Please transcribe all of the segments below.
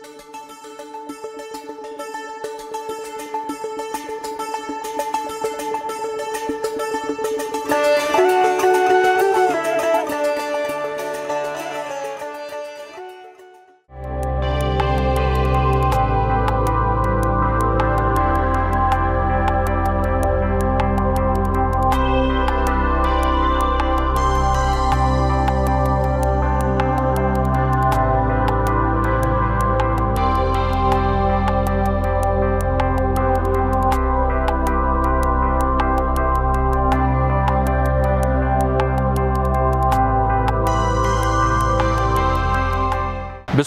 Thank you.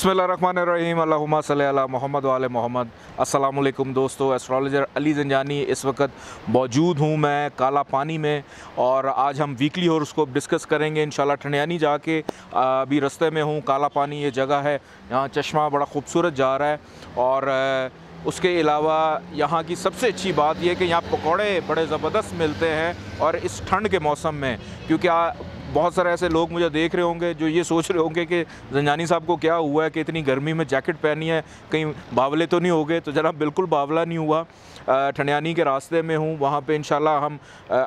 بسم اللہ الرحمن الرحیم اللہم صلی اللہ محمد وال محمد السلام علیکم دوستو اسٹرالوجر علی زنجانی اس وقت موجود ہوں میں کالا پانی میں اور آج ہم ویکلی ہورسکوپ اس کو ڈسکس کریں گے انشاءاللہ ٹھنیانی ٹھنڈیانی جا کے ابھی رستے میں ہوں کالا پانی یہ جگہ ہے یہاں چشمہ بڑا خوبصورت جا رہا ہے اور اس کے علاوہ یہاں کی سب سے اچھی بات یہ کہ یہاں پکوڑے بڑے زبردست ملتے ہیں اور اس ٹھنڈ کے موسم میں کیونکہ بہت سارے ایسے لوگ مجھے دیکھ رہے ہوں گے جو یہ سوچ رہے ہوں گے کہ زنجانی صاحب کو کیا ہوا ہے کہ اتنی گرمی میں جیکٹ پہنی ہے کہیں باولے تو نہیں ہو گئے تو جناب بالکل باولا نہیں ہوا ٹھنیانی کے راستے میں ہوں وہاں پہ انشاءاللہ ہم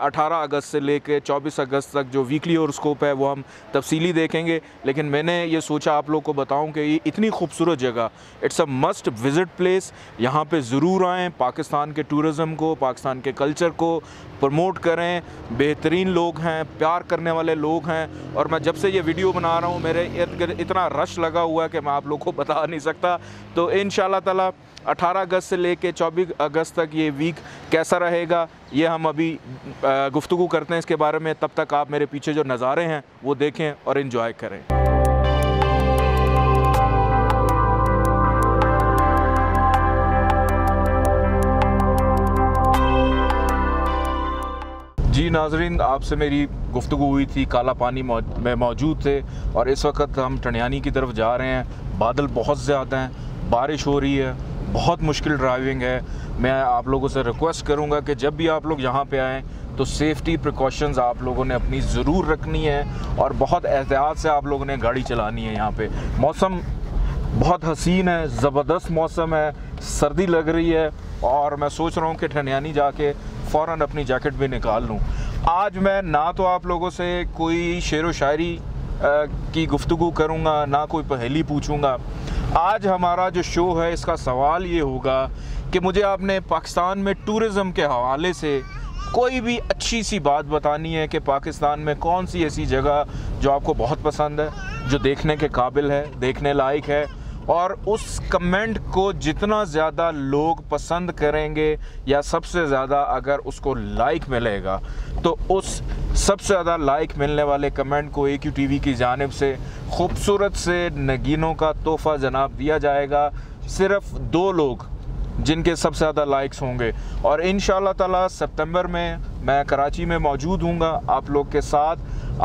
اٹھارہ اگست سے لے کے چوبیس اگست تک جو ویکلی اور اسکوپ ہے وہ ہم تفصیلی دیکھیں گے لیکن میں نے یہ سوچا آپ لوگ کو بتاؤں کہ یہ اتنی خوبصورت جگہ it's a must visit place یہاں پہ ضرور آئیں پاکستان کے ٹورزم کو پاکستان کے کلچر کو پروموٹ کریں بہترین لوگ ہیں پیار کرنے والے لوگ ہیں اور میں جب سے یہ ویڈیو بنا رہا ہوں میرے اتنا رش لگا ہوا ہے کہ میں آپ لوگ کو بتا نہیں سکتا تو ان شاء اللہ تعالیٰ اٹھارہ اگست سے لے کے چوبیس اگست تک تک یہ ویک کیسا رہے گا یہ ہم ابھی گفتگو کرتے ہیں اس کے بارے میں تب تک آپ میرے پیچھے جو نظارے ہیں وہ دیکھیں اور انجوائے کریں جی ناظرین آپ سے میری گفتگو ہوئی تھی کالا پانی میں موجود تھے اور اس وقت ہم ٹنیانی کی طرف جا رہے ہیں بادل بہت زیادہ ہیں بارش ہو رہی ہے بہت مشکل ڈرائیونگ ہے میں آپ لوگوں سے ریکویسٹ کروں گا کہ جب بھی آپ لوگ یہاں پہ آئیں تو سیفٹی پریکاشنز آپ لوگوں نے اپنی ضرور رکھنی ہے اور بہت احتیاط سے آپ لوگوں نے گاڑی چلانی ہے یہاں پہ موسم بہت حسین ہے زبردست موسم ہے سردی لگ رہی ہے اور میں سوچ رہا ہوں کہ ٹھنیانی جا کے فوراً اپنی جیکٹ بھی نکال لوں آج میں نہ تو آپ لوگوں سے کوئی شعر و شاعری کی گفتگو کروں گا نہ کوئی پہیلی پوچھوں گا آج ہمارا جو شو ہے اس کا سوال یہ ہوگا کہ مجھے آپ نے پاکستان میں ٹورزم کے حوالے سے کوئی بھی اچھی سی بات بتانی ہے کہ پاکستان میں کون سی ایسی جگہ جو آپ کو بہت پسند ہے جو دیکھنے کے قابل ہے دیکھنے لائق ہے اور اس کمنٹ کو جتنا زیادہ لوگ پسند کریں گے یا سب سے زیادہ اگر اس کو لائک ملے گا تو اس سب سے زیادہ لائک ملنے والے کمنٹ کو اے کیو ٹی وی کی جانب سے خوبصورت سے نگینوں کا تحفہ جناب دیا جائے گا صرف دو لوگ جن کے سب سے زیادہ لائکس ہوں گے اور ان شاء اللہ تعالیٰ سپتمبر میں میں کراچی میں موجود ہوں گا آپ لوگ کے ساتھ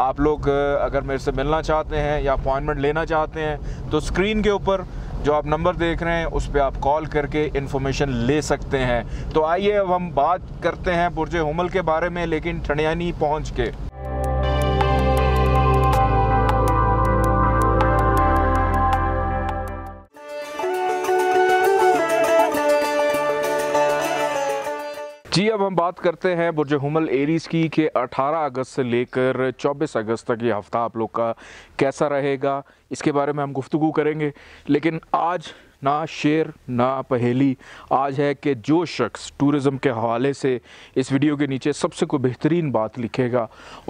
آپ لوگ اگر میرے سے ملنا چاہتے ہیں یا اپوائنمنٹ لینا چاہتے ہیں تو اسکرین کے اوپر جو آپ نمبر دیکھ رہے ہیں اس پہ آپ کال کر کے انفارمیشن لے سکتے ہیں تو آئیے اب ہم بات کرتے ہیں برج حمل کے بارے میں لیکن ٹھنیانی پہنچ کے جی اب ہم بات کرتے ہیں برج حمل ایریز کی کہ اٹھارہ اگست سے لے کر چوبیس اگست تک یہ ہفتہ آپ لوگ کا کیسا رہے گا اس کے بارے میں ہم گفتگو کریں گے لیکن آج نہ شیر نہ پہیلی آج ہے کہ جو شخص ٹورزم کے حوالے سے اس ویڈیو کے نیچے سب سے کوئی بہترین بات لکھے گا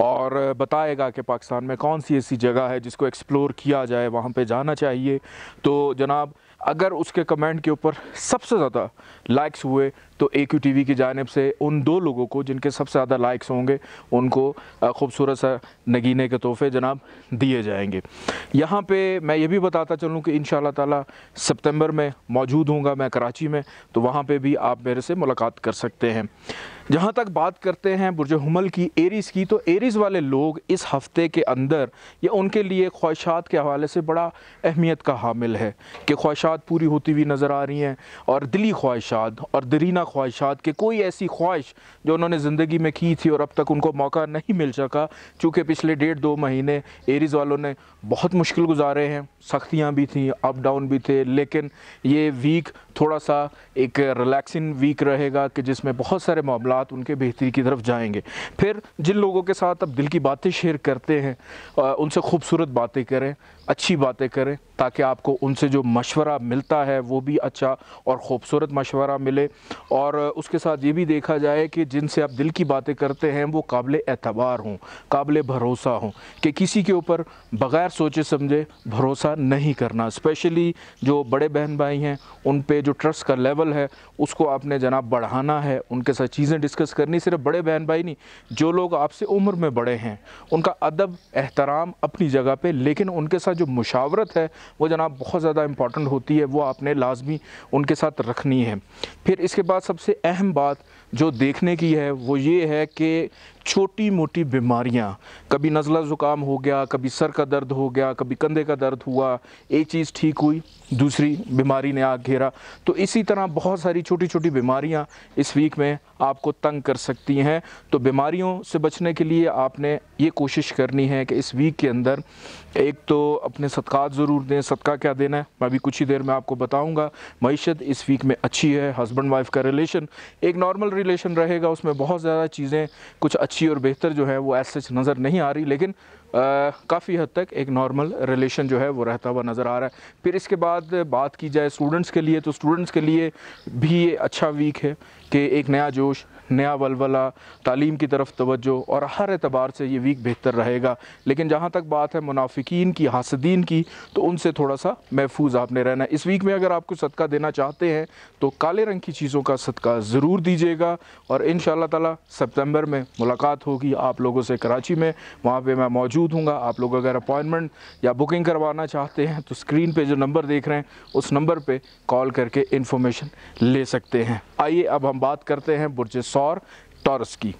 اور بتائے گا کہ پاکستان میں کون سی ایسی جگہ ہے جس کو ایکسپلور کیا جائے وہاں پہ جانا چاہیے تو جناب اگر اس کے کمنٹ کے اوپر سب سے زیادہ لائکس ہوئے تو اے کیو ٹی وی کی جانب سے ان دو لوگوں کو جن کے سب سے زیادہ لائکس ہوں گے ان کو خوبصورت سا نگینے کے تحفے جناب دیے جائیں گے یہاں پہ میں یہ بھی بتاتا چلوں کہ ان شاء اللہ تعالیٰ سپتمبر میں موجود ہوں گا میں کراچی میں تو وہاں پہ بھی آپ میرے سے ملاقات کر سکتے ہیں جہاں تک بات کرتے ہیں برج حمل کی ایریز کی تو ایریز والے لوگ اس ہفتے کے اندر یا ان کے لیے خواہشات کے حوالے سے بڑا اہمیت کا حامل ہے کہ خواہشات پوری ہوتی ہوئی نظر آ رہی ہیں اور دلی خواہشات اور درینہ خواہشات کہ کوئی ایسی خواہش جو انہوں نے زندگی میں کی تھی اور اب تک ان کو موقع نہیں مل سکا چونکہ پچھلے ڈیڑھ دو مہینے ایریز والوں نے بہت مشکل گزارے ہیں سختیاں بھی تھیں اپ ڈاؤن بھی تھے لیکن یہ ویک تھوڑا سا ایک ریلیکسنگ ویک رہے گا کہ جس میں بہت سارے معاملات ان کے بہتری کی طرف جائیں گے پھر جن لوگوں کے ساتھ آپ دل کی باتیں شیئر کرتے ہیں ان سے خوبصورت باتیں کریں اچھی باتیں کریں تاکہ آپ کو ان سے جو مشورہ ملتا ہے وہ بھی اچھا اور خوبصورت مشورہ ملے اور اس کے ساتھ یہ بھی دیکھا جائے کہ جن سے آپ دل کی باتیں کرتے ہیں وہ قابل اعتبار ہوں قابل بھروسہ ہوں کہ کسی کے اوپر بغیر سوچے سمجھے بھروسہ نہیں کرنا اسپیشلی جو بڑے بہن بھائی ہیں ان پہ جو جو ٹرسٹ کا لیول ہے اس کو آپ نے جناب بڑھانا ہے ان کے ساتھ چیزیں ڈسکس کرنی صرف بڑے بہن بھائی نہیں جو لوگ آپ سے عمر میں بڑے ہیں ان کا ادب احترام اپنی جگہ پہ لیکن ان کے ساتھ جو مشاورت ہے وہ جناب بہت زیادہ امپورٹنٹ ہوتی ہے وہ آپ نے لازمی ان کے ساتھ رکھنی ہے پھر اس کے بعد سب سے اہم بات جو دیکھنے کی ہے وہ یہ ہے کہ چھوٹی موٹی بیماریاں کبھی نزلہ زکام ہو گیا کبھی سر کا درد ہو گیا کبھی کندھے کا درد ہوا ایک چیز ٹھیک ہوئی دوسری بیماری نے آگ گھیرا تو اسی طرح بہت ساری چھوٹی چھوٹی بیماریاں اس ویک میں آپ کو تنگ کر سکتی ہیں تو بیماریوں سے بچنے کے لیے آپ نے یہ کوشش کرنی ہے کہ اس ویک کے اندر ایک تو اپنے صدقات ضرور دیں صدقہ کیا دینا ہے میں ابھی کچھ ہی دیر میں آپ کو بتاؤں گا معیشت اس ویک میں اچھی ہے ہسبینڈ وائف کا ریلیشن ایک نارمل ریلیشن رہے گا اس میں بہت زیادہ چیزیں کچھ اچھی اور بہتر جو ہیں وہ ایس سچ نظر نہیں آ رہی لیکن کافی حد تک ایک نارمل ریلیشن جو ہے وہ رہتا ہوا نظر آ رہا ہے پھر اس کے بعد بات کی جائے اسٹوڈنٹس کے لیے تو اسٹوڈنٹس کے لیے بھی یہ اچھا ویک ہے کہ ایک نیا جوش نیا ولولہ تعلیم کی طرف توجہ اور ہر اعتبار سے یہ ویک بہتر رہے گا لیکن جہاں تک بات ہے منافقین کی حاسدین کی تو ان سے تھوڑا سا محفوظ آپ نے رہنا ہے اس ویک میں اگر آپ کو صدقہ دینا چاہتے ہیں تو کالے رنگ کی چیزوں کا صدقہ ضرور دیجیے گا اور ان شاء اللہ تعالیٰ سپتمبر میں ملاقات ہوگی آپ لوگوں سے کراچی میں وہاں پہ میں موجود ہوں گا آپ لوگ اگر اپوائنمنٹ یا بکنگ کروانا چاہتے ہیں تو اسکرین پہ جو نمبر دیکھ رہے ہیں اس نمبر پہ کال کر کے انفارمیشن لے سکتے ہیں آئیے اب ہم بات کرتے ہیں برج سو اور ٹورس کی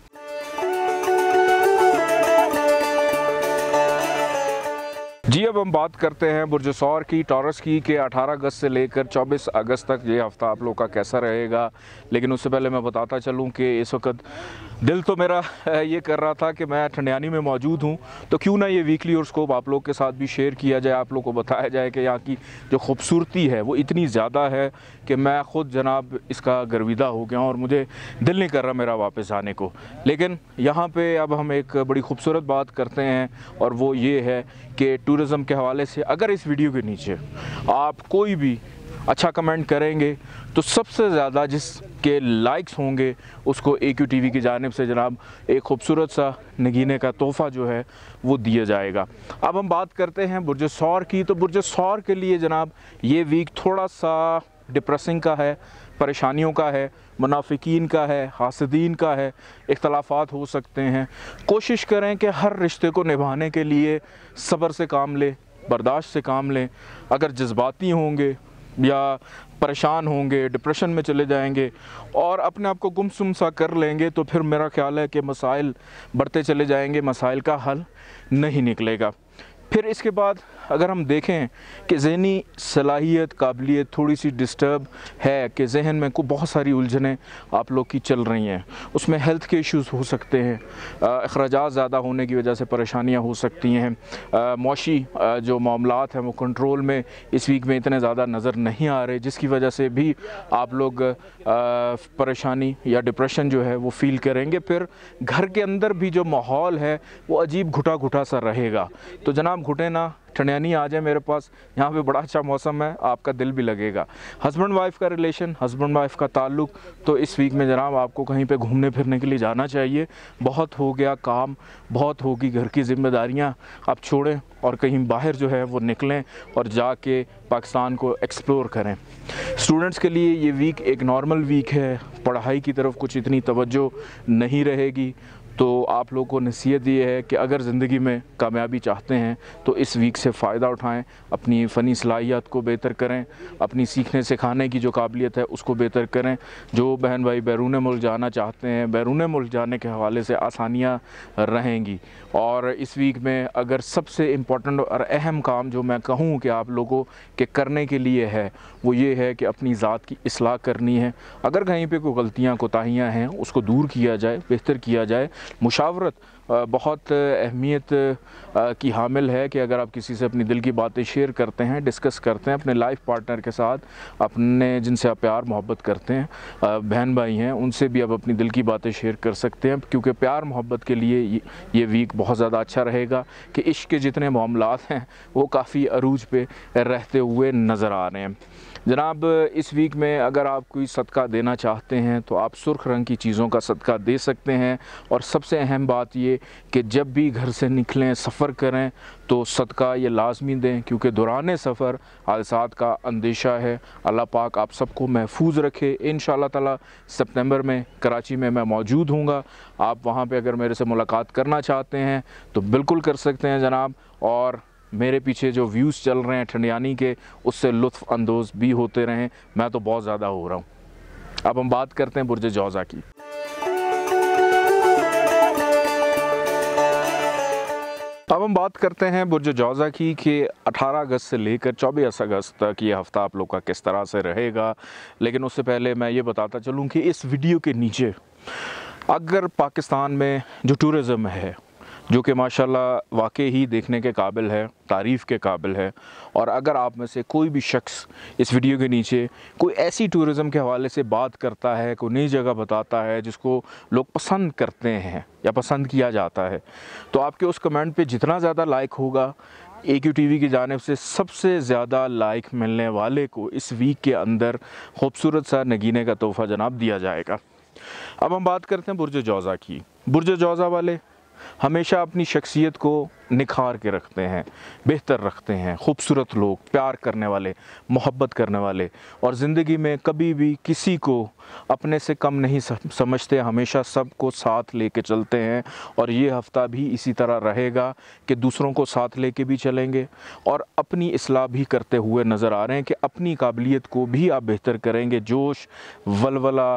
جی اب ہم بات کرتے ہیں برج سور کی ٹورس کی کہ اٹھارہ اگست سے لے کر چوبیس اگست تک یہ ہفتہ آپ لوگ کا کیسا رہے گا لیکن اس سے پہلے میں بتاتا چلوں کہ اس وقت دل تو میرا یہ کر رہا تھا کہ میں ٹھنڈیانی میں موجود ہوں تو کیوں نہ یہ ویکلی اور سکوپ آپ لوگ کے ساتھ بھی شیئر کیا جائے آپ لوگ کو بتایا جائے کہ یہاں کی جو خوبصورتی ہے وہ اتنی زیادہ ہے کہ میں خود جناب اس کا گرویدہ ہو گیا ہوں اور مجھے دل نہیں کر رہا میرا واپس آنے کو لیکن یہاں پہ اب ہم ایک بڑی خوبصورت بات کرتے ہیں اور وہ یہ ہے کہ ٹورزم کے حوالے سے اگر اس ویڈیو کے نیچے آپ کوئی بھی اچھا کمنٹ کریں گے تو سب سے زیادہ جس کے لائکس ہوں گے اس کو اے کیو ٹی وی کی جانب سے جناب ایک خوبصورت سا نگینے کا تحفہ جو ہے وہ دیا جائے گا اب ہم بات کرتے ہیں برج سور کی تو برج سور کے لیے جناب یہ ویک تھوڑا سا ڈپریسنگ کا ہے پریشانیوں کا ہے منافقین کا ہے حاسدین کا ہے اختلافات ہو سکتے ہیں کوشش کریں کہ ہر رشتے کو نبھانے کے لیے صبر سے کام لیں برداشت سے کام لیں اگر جذباتی ہوں گے یا پریشان ہوں گے ڈپریشن میں چلے جائیں گے اور اپنے آپ کو گم سم سا کر لیں گے تو پھر میرا خیال ہے کہ مسائل بڑھتے چلے جائیں گے مسائل کا حل نہیں نکلے گا پھر اس کے بعد اگر ہم دیکھیں کہ ذہنی صلاحیت قابلیت تھوڑی سی ڈسٹرب ہے کہ ذہن میں کو بہت ساری الجھنیں آپ لوگ کی چل رہی ہیں اس میں ہیلتھ کے ایشوز ہو سکتے ہیں اخراجات زیادہ ہونے کی وجہ سے پریشانیاں ہو سکتی ہیں معاشی جو معاملات ہیں وہ کنٹرول میں اس ویک میں اتنے زیادہ نظر نہیں آ رہے جس کی وجہ سے بھی آپ لوگ پریشانی یا ڈپریشن جو ہے وہ فیل کریں گے پھر گھر کے اندر بھی جو ماحول ہے وہ عجیب گھٹا گھٹا سا رہے گا تو جناب گھٹے نہ ٹھنڈیانی آ جائے میرے پاس یہاں پہ بڑا اچھا موسم ہے آپ کا دل بھی لگے گا ہسبینڈ وائف کا ریلیشن ہسبینڈ وائف کا تعلق تو اس ویک میں جناب آپ کو کہیں پہ گھومنے پھرنے کے لیے جانا چاہیے بہت ہو گیا کام بہت ہوگی گھر کی ذمہ داریاں آپ چھوڑیں اور کہیں باہر جو ہے وہ نکلیں اور جا کے پاکستان کو ایکسپلور کریں اسٹوڈنٹس کے لیے یہ ویک ایک نارمل ویک ہے پڑھائی کی طرف کچھ اتنی توجہ نہیں رہے گی تو آپ لوگ کو نصیحت یہ ہے کہ اگر زندگی میں کامیابی چاہتے ہیں تو اس ویک سے فائدہ اٹھائیں اپنی فنی صلاحیت کو بہتر کریں اپنی سیکھنے سکھانے کی جو قابلیت ہے اس کو بہتر کریں جو بہن بھائی بیرون ملک جانا چاہتے ہیں بیرون ملک جانے کے حوالے سے آسانیاں رہیں گی اور اس ویک میں اگر سب سے امپورٹنٹ اور اہم کام جو میں کہوں کہ آپ لوگوں کے کرنے کے لیے ہے وہ یہ ہے کہ اپنی ذات کی اصلاح کرنی ہے اگر کہیں پہ کوئی غلطیاں کوتاہیاں ہیں اس کو دور کیا جائے بہتر کیا جائے مشاورت بہت اہمیت کی حامل ہے کہ اگر آپ کسی سے اپنی دل کی باتیں شیئر کرتے ہیں ڈسکس کرتے ہیں اپنے لائف پارٹنر کے ساتھ اپنے جن سے آپ پیار محبت کرتے ہیں بہن بھائی ہیں ان سے بھی آپ اپنی دل کی باتیں شیئر کر سکتے ہیں کیونکہ پیار محبت کے لیے یہ ویک بہت زیادہ اچھا رہے گا کہ عشق کے جتنے معاملات ہیں وہ کافی عروج پہ رہتے ہوئے نظر آ رہے ہیں جناب اس ویک میں اگر آپ کوئی صدقہ دینا چاہتے ہیں تو آپ سرخ رنگ کی چیزوں کا صدقہ دے سکتے ہیں اور سب سے اہم بات یہ کہ جب بھی گھر سے نکلیں سفر کریں تو صدقہ یہ لازمی دیں کیونکہ دوران سفر حادثات کا اندیشہ ہے اللہ پاک آپ سب کو محفوظ رکھے ان شاء اللہ تعالیٰ سپتمبر میں کراچی میں میں موجود ہوں گا آپ وہاں پہ اگر میرے سے ملاقات کرنا چاہتے ہیں تو بالکل کر سکتے ہیں جناب اور میرے پیچھے جو ویوز چل رہے ہیں ٹھنڈیانی کے اس سے لطف اندوز بھی ہوتے رہیں میں تو بہت زیادہ ہو رہا ہوں اب ہم بات کرتے ہیں برج جوزہ کی اب ہم بات کرتے ہیں برج جوزہ کی کہ اٹھارہ اگست سے لے کر چوبیس اگست تک یہ ہفتہ آپ لوگ کا کس طرح سے رہے گا لیکن اس سے پہلے میں یہ بتاتا چلوں کہ اس ویڈیو کے نیچے اگر پاکستان میں جو ٹورزم ہے جو کہ ماشاءاللہ واقعی ہی دیکھنے کے قابل ہے تعریف کے قابل ہے اور اگر آپ میں سے کوئی بھی شخص اس ویڈیو کے نیچے کوئی ایسی ٹورزم کے حوالے سے بات کرتا ہے کوئی نئی جگہ بتاتا ہے جس کو لوگ پسند کرتے ہیں یا پسند کیا جاتا ہے تو آپ کے اس کمنٹ پہ جتنا زیادہ لائک ہوگا اے کیو ٹی وی کی جانب سے سب سے زیادہ لائک ملنے والے کو اس ویک کے اندر خوبصورت سا نگینے کا تحفہ جناب دیا جائے گا اب ہم بات کرتے ہیں برج جوزہ کی برج جوزہ والے ہمیشہ اپنی شخصیت کو نکھار کے رکھتے ہیں بہتر رکھتے ہیں خوبصورت لوگ پیار کرنے والے محبت کرنے والے اور زندگی میں کبھی بھی کسی کو اپنے سے کم نہیں سمجھتے ہمیشہ سب کو ساتھ لے کے چلتے ہیں اور یہ ہفتہ بھی اسی طرح رہے گا کہ دوسروں کو ساتھ لے کے بھی چلیں گے اور اپنی اصلاح بھی کرتے ہوئے نظر آ رہے ہیں کہ اپنی قابلیت کو بھی آپ بہتر کریں گے جوش ولولہ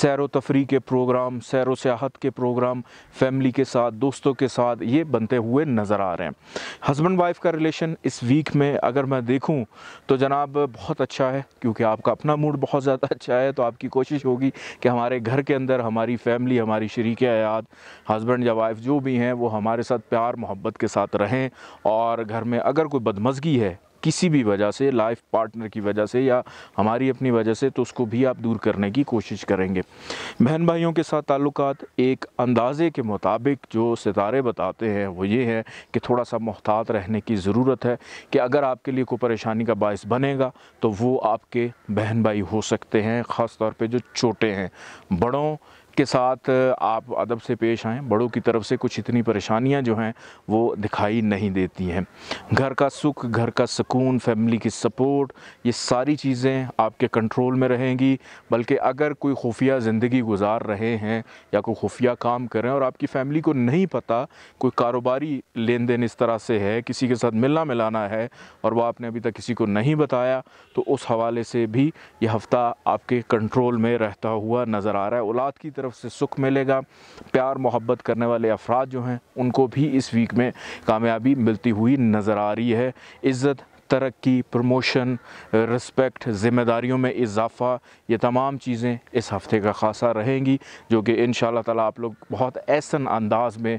سیر و تفریح کے پروگرام سیر و سیاحت کے پروگرام فیملی کے ساتھ دوستوں کے ساتھ یہ بنتے ہوئے نظر نظر آ رہے ہیں ہسبینڈ وائف کا ریلیشن اس ویک میں اگر میں دیکھوں تو جناب بہت اچھا ہے کیونکہ آپ کا اپنا موڈ بہت زیادہ اچھا ہے تو آپ کی کوشش ہوگی کہ ہمارے گھر کے اندر ہماری فیملی ہماری شریک حیات ہسبینڈ یا وائف جو بھی ہیں وہ ہمارے ساتھ پیار محبت کے ساتھ رہیں اور گھر میں اگر کوئی بدمزگی ہے کسی بھی وجہ سے لائف پارٹنر کی وجہ سے یا ہماری اپنی وجہ سے تو اس کو بھی آپ دور کرنے کی کوشش کریں گے بہن بھائیوں کے ساتھ تعلقات ایک اندازے کے مطابق جو ستارے بتاتے ہیں وہ یہ ہے کہ تھوڑا سا محتاط رہنے کی ضرورت ہے کہ اگر آپ کے لیے کوئی پریشانی کا باعث بنے گا تو وہ آپ کے بہن بھائی ہو سکتے ہیں خاص طور پہ جو چھوٹے ہیں بڑوں کے ساتھ آپ ادب سے پیش آئیں بڑوں کی طرف سے کچھ اتنی پریشانیاں جو ہیں وہ دکھائی نہیں دیتی ہیں گھر کا سکھ گھر کا سکون فیملی کی سپورٹ یہ ساری چیزیں آپ کے کنٹرول میں رہیں گی بلکہ اگر کوئی خفیہ زندگی گزار رہے ہیں یا کوئی خفیہ کام کر رہے ہیں اور آپ کی فیملی کو نہیں پتہ کوئی کاروباری لین دین اس طرح سے ہے کسی کے ساتھ ملنا ملانا ہے اور وہ آپ نے ابھی تک کسی کو نہیں بتایا تو اس حوالے سے بھی یہ ہفتہ آپ کے کنٹرول میں رہتا ہوا نظر آ رہا ہے اولاد کی طرف طرف سے سکھ ملے گا پیار محبت کرنے والے افراد جو ہیں ان کو بھی اس ویک میں کامیابی ملتی ہوئی نظر آ رہی ہے عزت ترقی پروموشن رسپیکٹ ذمہ داریوں میں اضافہ یہ تمام چیزیں اس ہفتے کا خاصا رہیں گی جو کہ ان شاء اللہ تعالیٰ آپ لوگ بہت احسن انداز میں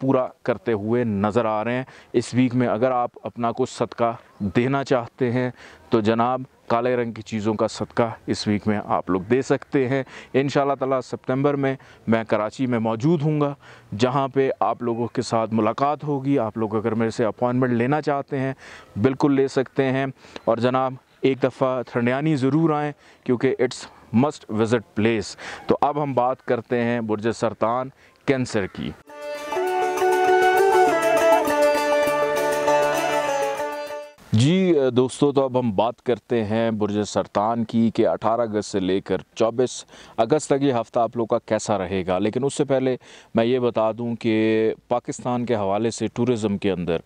پورا کرتے ہوئے نظر آ رہے ہیں اس ویک میں اگر آپ اپنا کچھ صدقہ دینا چاہتے ہیں تو جناب کالے رنگ کی چیزوں کا صدقہ اس ویک میں آپ لوگ دے سکتے ہیں ان شاء اللہ تعالیٰ سپتمبر میں میں کراچی میں موجود ہوں گا جہاں پہ آپ لوگوں کے ساتھ ملاقات ہوگی آپ لوگ اگر میرے سے اپوائنمنٹ لینا چاہتے ہیں بالکل لے سکتے ہیں اور جناب ایک دفعہ تھرنیانی ضرور آئیں کیونکہ اٹس مسٹ وزٹ پلیس تو اب ہم بات کرتے ہیں برج سرطان کینسر کی جی دوستو تو اب ہم بات کرتے ہیں برج سرطان کی کہ اٹھارہ اگست سے لے کر چوبیس اگست تک یہ ہفتہ آپ لوگ کا کیسا رہے گا لیکن اس سے پہلے میں یہ بتا دوں کہ پاکستان کے حوالے سے ٹورزم کے اندر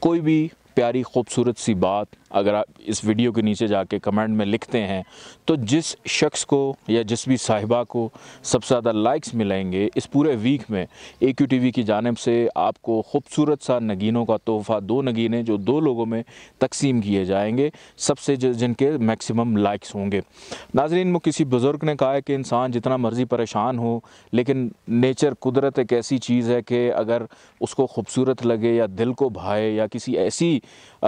کوئی بھی پیاری خوبصورت سی بات اگر آپ اس ویڈیو کے نیچے جا کے کمنٹ میں لکھتے ہیں تو جس شخص کو یا جس بھی صاحبہ کو سب سے زیادہ لائکس ملیں گے اس پورے ویک میں اے کیو ٹی وی کی جانب سے آپ کو خوبصورت سا نگینوں کا تحفہ دو نگینیں جو دو لوگوں میں تقسیم کیے جائیں گے سب سے جن کے میکسیمم لائکس ہوں گے ناظرین میں کسی بزرگ نے کہا ہے کہ انسان جتنا مرضی پریشان ہو لیکن نیچر قدرت ایک ایسی چیز ہے کہ اگر اس کو خوبصورت لگے یا دل کو بھائے یا کسی ایسی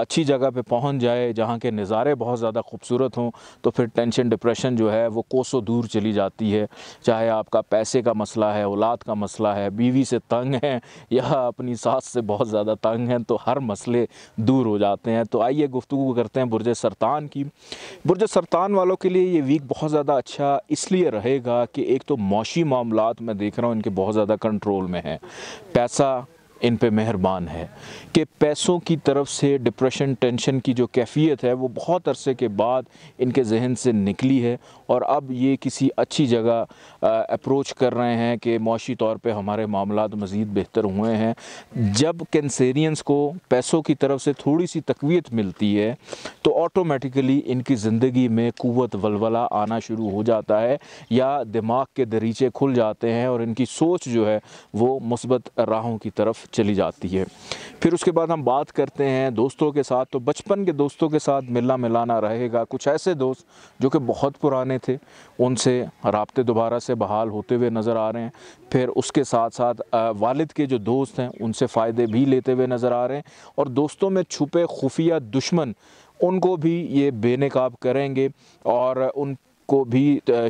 اچھی جگہ پہ پہنچ جائے جائے جہاں کے نظارے بہت زیادہ خوبصورت ہوں تو پھر ٹینشن ڈپریشن جو ہے وہ کوسو دور چلی جاتی ہے چاہے آپ کا پیسے کا مسئلہ ہے اولاد کا مسئلہ ہے بیوی سے تنگ ہیں یا اپنی ساس سے بہت زیادہ تنگ ہیں تو ہر مسئلے دور ہو جاتے ہیں تو آئیے گفتگو کرتے ہیں برج سرطان کی برج سرطان والوں کے لیے یہ ویک بہت زیادہ اچھا اس لیے رہے گا کہ ایک تو معاشی معاملات میں دیکھ رہا ہوں ان کے بہت زیادہ کنٹرول میں ہیں پیسہ ان پہ مہربان ہے کہ پیسوں کی طرف سے ڈپریشن ٹینشن کی جو کیفیت ہے وہ بہت عرصے کے بعد ان کے ذہن سے نکلی ہے اور اب یہ کسی اچھی جگہ اپروچ کر رہے ہیں کہ معاشی طور پہ ہمارے معاملات مزید بہتر ہوئے ہیں جب کینسیرینس کو پیسوں کی طرف سے تھوڑی سی تقویت ملتی ہے تو آٹومیٹیکلی ان کی زندگی میں قوت ولولہ آنا شروع ہو جاتا ہے یا دماغ کے دریچے کھل جاتے ہیں اور ان کی سوچ جو ہے وہ مثبت راہوں کی طرف چلی جاتی ہے پھر اس کے بعد ہم بات کرتے ہیں دوستوں کے ساتھ تو بچپن کے دوستوں کے ساتھ ملنا ملانا رہے گا کچھ ایسے دوست جو کہ بہت پرانے تھے ان سے رابطے دوبارہ سے بحال ہوتے ہوئے نظر آ رہے ہیں پھر اس کے ساتھ ساتھ والد کے جو دوست ہیں ان سے فائدے بھی لیتے ہوئے نظر آ رہے ہیں اور دوستوں میں چھپے خفیہ دشمن ان کو بھی یہ بے نقاب کریں گے اور ان کو بھی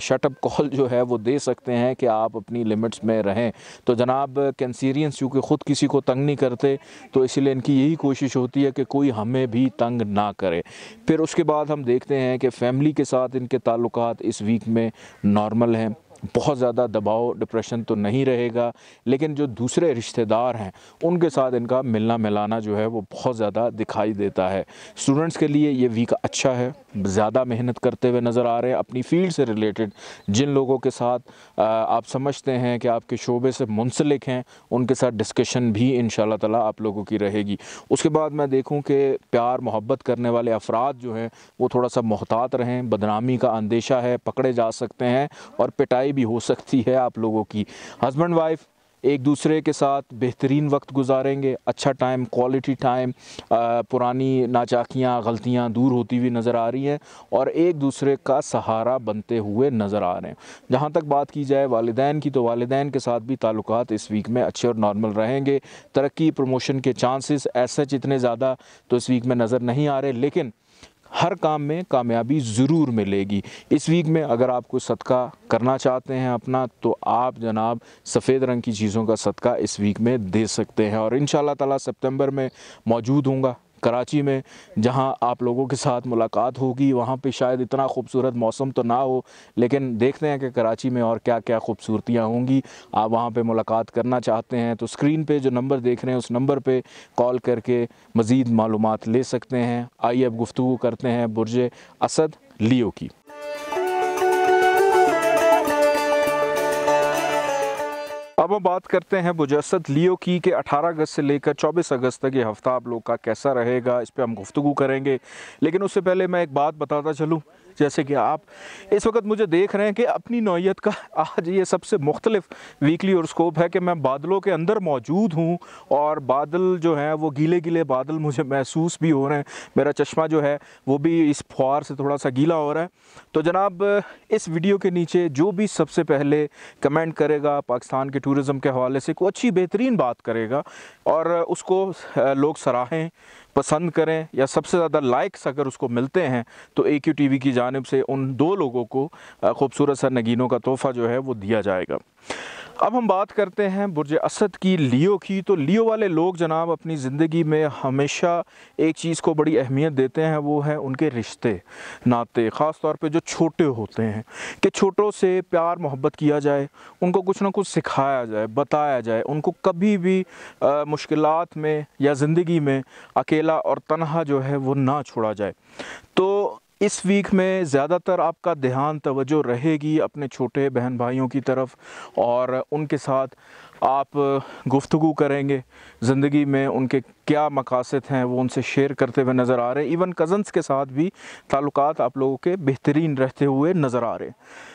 شٹ اپ کال جو ہے وہ دے سکتے ہیں کہ آپ اپنی لمٹس میں رہیں تو جناب کینسیرینس کیونکہ خود کسی کو تنگ نہیں کرتے تو اسی لیے ان کی یہی کوشش ہوتی ہے کہ کوئی ہمیں بھی تنگ نہ کرے پھر اس کے بعد ہم دیکھتے ہیں کہ فیملی کے ساتھ ان کے تعلقات اس ویک میں نارمل ہیں بہت زیادہ دباؤ ڈپریشن تو نہیں رہے گا لیکن جو دوسرے رشتہ دار ہیں ان کے ساتھ ان کا ملنا ملانا جو ہے وہ بہت زیادہ دکھائی دیتا ہے اسٹوڈنٹس کے لیے یہ ویک اچھا ہے زیادہ محنت کرتے ہوئے نظر آ رہے ہیں اپنی فیلڈ سے ریلیٹڈ جن لوگوں کے ساتھ آپ سمجھتے ہیں کہ آپ کے شعبے سے منسلک ہیں ان کے ساتھ ڈسکشن بھی ان شاء اللہ تعالیٰ آپ لوگوں کی رہے گی اس کے بعد میں دیکھوں کہ پیار محبت کرنے والے افراد جو ہیں وہ تھوڑا سا محتاط رہیں بدنامی کا اندیشہ ہے پکڑے جا سکتے ہیں اور پٹائی بھی ہو سکتی ہے آپ لوگوں کی ہسبینڈ وائف ایک دوسرے کے ساتھ بہترین وقت گزاریں گے اچھا ٹائم کوالٹی ٹائم پرانی ناچاکیاں غلطیاں دور ہوتی ہوئی نظر آ رہی ہیں اور ایک دوسرے کا سہارا بنتے ہوئے نظر آ رہے ہیں جہاں تک بات کی جائے والدین کی تو والدین کے ساتھ بھی تعلقات اس ویک میں اچھے اور نارمل رہیں گے ترقی پروموشن کے چانسز ایسچ اتنے زیادہ تو اس ویک میں نظر نہیں آ رہے لیکن ہر کام میں کامیابی ضرور ملے گی اس ویک میں اگر آپ کو صدقہ کرنا چاہتے ہیں اپنا تو آپ جناب سفید رنگ کی چیزوں کا صدقہ اس ویک میں دے سکتے ہیں اور ان شاء اللہ تعالیٰ سپتمبر میں موجود ہوں گا کراچی میں جہاں آپ لوگوں کے ساتھ ملاقات ہوگی وہاں پہ شاید اتنا خوبصورت موسم تو نہ ہو لیکن دیکھتے ہیں کہ کراچی میں اور کیا کیا خوبصورتیاں ہوں گی آپ وہاں پہ ملاقات کرنا چاہتے ہیں تو اسکرین پہ جو نمبر دیکھ رہے ہیں اس نمبر پہ کال کر کے مزید معلومات لے سکتے ہیں آئیے اب گفتگو کرتے ہیں برج اسد لیو کی اب ہم بات کرتے ہیں مجسد لیو کی کہ اٹھارہ اگست سے لے کر چوبیس اگست تک یہ ہفتہ آپ لوگ کا کیسا رہے گا اس پہ ہم گفتگو کریں گے لیکن اس سے پہلے میں ایک بات بتاتا چلوں جیسے کہ آپ اس وقت مجھے دیکھ رہے ہیں کہ اپنی نوعیت کا آج یہ سب سے مختلف ویکلی اور سکوپ ہے کہ میں بادلوں کے اندر موجود ہوں اور بادل جو ہیں وہ گیلے گیلے بادل مجھے محسوس بھی ہو رہے ہیں میرا چشمہ جو ہے وہ بھی اس فوار سے تھوڑا سا گیلا ہو رہا ہے تو جناب اس ویڈیو کے نیچے جو بھی سب سے پہلے کمنٹ کرے گا پاکستان کے ٹورزم کے حوالے سے کوئی اچھی بہترین بات کرے گا اور اس کو لوگ سراہیں پسند کریں یا سب سے زیادہ لائکس اگر اس کو ملتے ہیں تو اے کیو ٹی وی کی جانب سے ان دو لوگوں کو خوبصورت سا نگینوں کا تحفہ جو ہے وہ دیا جائے گا اب ہم بات کرتے ہیں برج اسد کی لیو کی تو لیو والے لوگ جناب اپنی زندگی میں ہمیشہ ایک چیز کو بڑی اہمیت دیتے ہیں وہ ہیں ان کے رشتے ناتے خاص طور پہ جو چھوٹے ہوتے ہیں کہ چھوٹوں سے پیار محبت کیا جائے ان کو کچھ نہ کچھ سکھایا جائے بتایا جائے ان کو کبھی بھی مشکلات میں یا زندگی میں اکیلے اکیلا اور تنہا جو ہے وہ نہ چھوڑا جائے تو اس ویک میں زیادہ تر آپ کا دھیان توجہ رہے گی اپنے چھوٹے بہن بھائیوں کی طرف اور ان کے ساتھ آپ گفتگو کریں گے زندگی میں ان کے کیا مقاصد ہیں وہ ان سے شیئر کرتے ہوئے نظر آ رہے ہیں ایون کزنس کے ساتھ بھی تعلقات آپ لوگوں کے بہترین رہتے ہوئے نظر آ رہے ہیں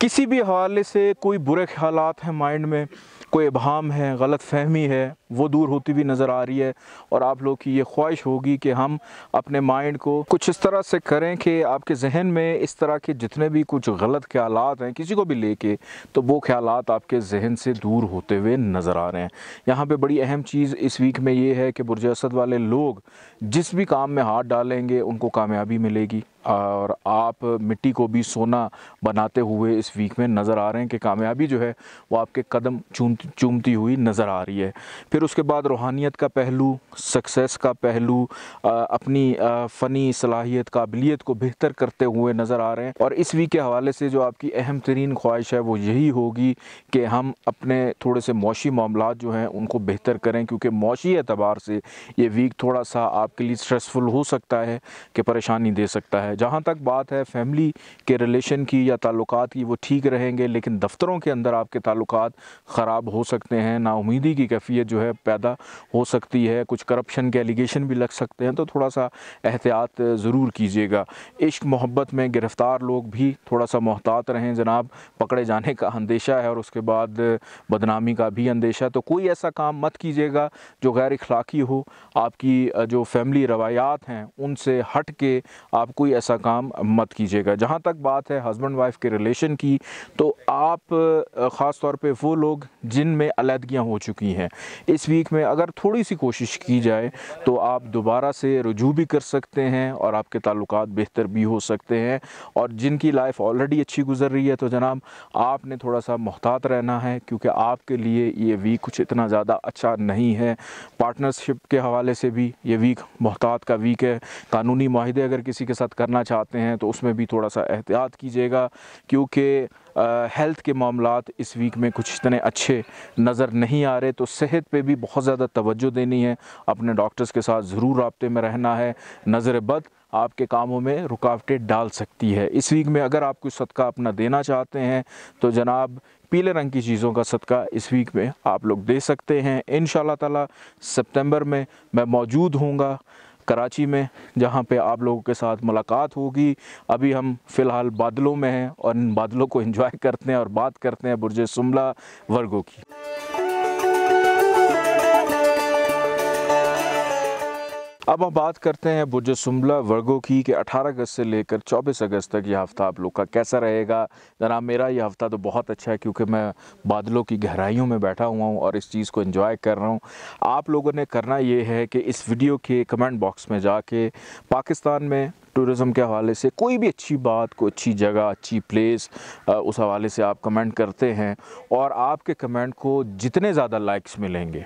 کسی بھی حوالے سے کوئی برے خیالات ہیں مائنڈ میں کوئی ابہام ہے غلط فہمی ہے وہ دور ہوتی ہوئی نظر آ رہی ہے اور آپ لوگ کی یہ خواہش ہوگی کہ ہم اپنے مائنڈ کو کچھ اس طرح سے کریں کہ آپ کے ذہن میں اس طرح کے جتنے بھی کچھ غلط خیالات ہیں کسی کو بھی لے کے تو وہ خیالات آپ کے ذہن سے دور ہوتے ہوئے نظر آ رہے ہیں یہاں پہ بڑی اہم چیز اس ویک میں یہ ہے کہ برج اسد والے لوگ جس بھی کام میں ہاتھ ڈالیں گے ان کو کامیابی ملے گی اور آپ مٹی کو بھی سونا بناتے ہوئے اس ویک میں نظر آ رہے ہیں کہ کامیابی جو ہے وہ آپ کے قدم چومتی ہوئی نظر آ رہی ہے پھر اس کے بعد روحانیت کا پہلو سکسیس کا پہلو اپنی فنی صلاحیت قابلیت کو بہتر کرتے ہوئے نظر آ رہے ہیں اور اس ویک کے حوالے سے جو آپ کی اہم ترین خواہش ہے وہ یہی ہوگی کہ ہم اپنے تھوڑے سے معاشی معاملات جو ہیں ان کو بہتر کریں کیونکہ معاشی اعتبار سے یہ ویک تھوڑا سا آپ کے لیے اسٹریسفل ہو سکتا ہے کہ پریشانی دے سکتا ہے ہے جہاں تک بات ہے فیملی کے ریلیشن کی یا تعلقات کی وہ ٹھیک رہیں گے لیکن دفتروں کے اندر آپ کے تعلقات خراب ہو سکتے ہیں نا امیدی کی کیفیت جو ہے پیدا ہو سکتی ہے کچھ کرپشن کے الیگیشن بھی لگ سکتے ہیں تو تھوڑا سا احتیاط ضرور کیجیے گا عشق محبت میں گرفتار لوگ بھی تھوڑا سا محتاط رہیں جناب پکڑے جانے کا اندیشہ ہے اور اس کے بعد بدنامی کا بھی اندیشہ تو کوئی ایسا کام مت کیجیے گا جو غیر اخلاقی ہو آپ کی جو فیملی روایات ہیں ان سے ہٹ کے آپ کوئی ایسا کام مت کیجیے گا جہاں تک بات ہے ہسبینڈ وائف کے ریلیشن کی تو آپ خاص طور پہ وہ لوگ جن میں علیحدگیاں ہو چکی ہیں اس ویک میں اگر تھوڑی سی کوشش کی جائے تو آپ دوبارہ سے رجوع بھی کر سکتے ہیں اور آپ کے تعلقات بہتر بھی ہو سکتے ہیں اور جن کی لائف آلریڈی اچھی گزر رہی ہے تو جناب آپ نے تھوڑا سا محتاط رہنا ہے کیونکہ آپ کے لیے یہ ویک کچھ اتنا زیادہ اچھا نہیں ہے پارٹنرشپ کے حوالے سے بھی یہ ویک محتاط کا ویک ہے قانونی معاہدے اگر کسی کے ساتھ کرنا کرنا چاہتے ہیں تو اس میں بھی تھوڑا سا احتیاط کیجیے گا کیونکہ ہیلتھ کے معاملات اس ویک میں کچھ اتنے اچھے نظر نہیں آ رہے تو صحت پہ بھی بہت زیادہ توجہ دینی ہے اپنے ڈاکٹرز کے ساتھ ضرور رابطے میں رہنا ہے نظر بد آپ کے کاموں میں رکاوٹیں ڈال سکتی ہے اس ویک میں اگر آپ کچھ صدقہ اپنا دینا چاہتے ہیں تو جناب پیلے رنگ کی چیزوں کا صدقہ اس ویک میں آپ لوگ دے سکتے ہیں ان شاء اللہ تعالیٰ سپتمبر میں میں موجود ہوں گا کراچی میں جہاں پہ آپ لوگوں کے ساتھ ملاقات ہوگی ابھی ہم فی الحال بادلوں میں ہیں اور ان بادلوں کو انجوائے کرتے ہیں اور بات کرتے ہیں برج سملہ ورگوں کی اب ہم بات کرتے ہیں برج شمبلا ورگوں کی کہ اٹھارہ اگست سے لے کر چوبیس اگست تک یہ ہفتہ آپ لوگ کا کیسا رہے گا جناب میرا یہ ہفتہ تو بہت اچھا ہے کیونکہ میں بادلوں کی گہرائیوں میں بیٹھا ہوا ہوں اور اس چیز کو انجوائے کر رہا ہوں آپ لوگوں نے کرنا یہ ہے کہ اس ویڈیو کے کمنٹ باکس میں جا کے پاکستان میں ٹورزم کے حوالے سے کوئی بھی اچھی بات کوئی اچھی جگہ اچھی پلیس اس حوالے سے آپ کمنٹ کرتے ہیں اور آپ کے کمنٹ کو جتنے زیادہ لائکس ملیں گے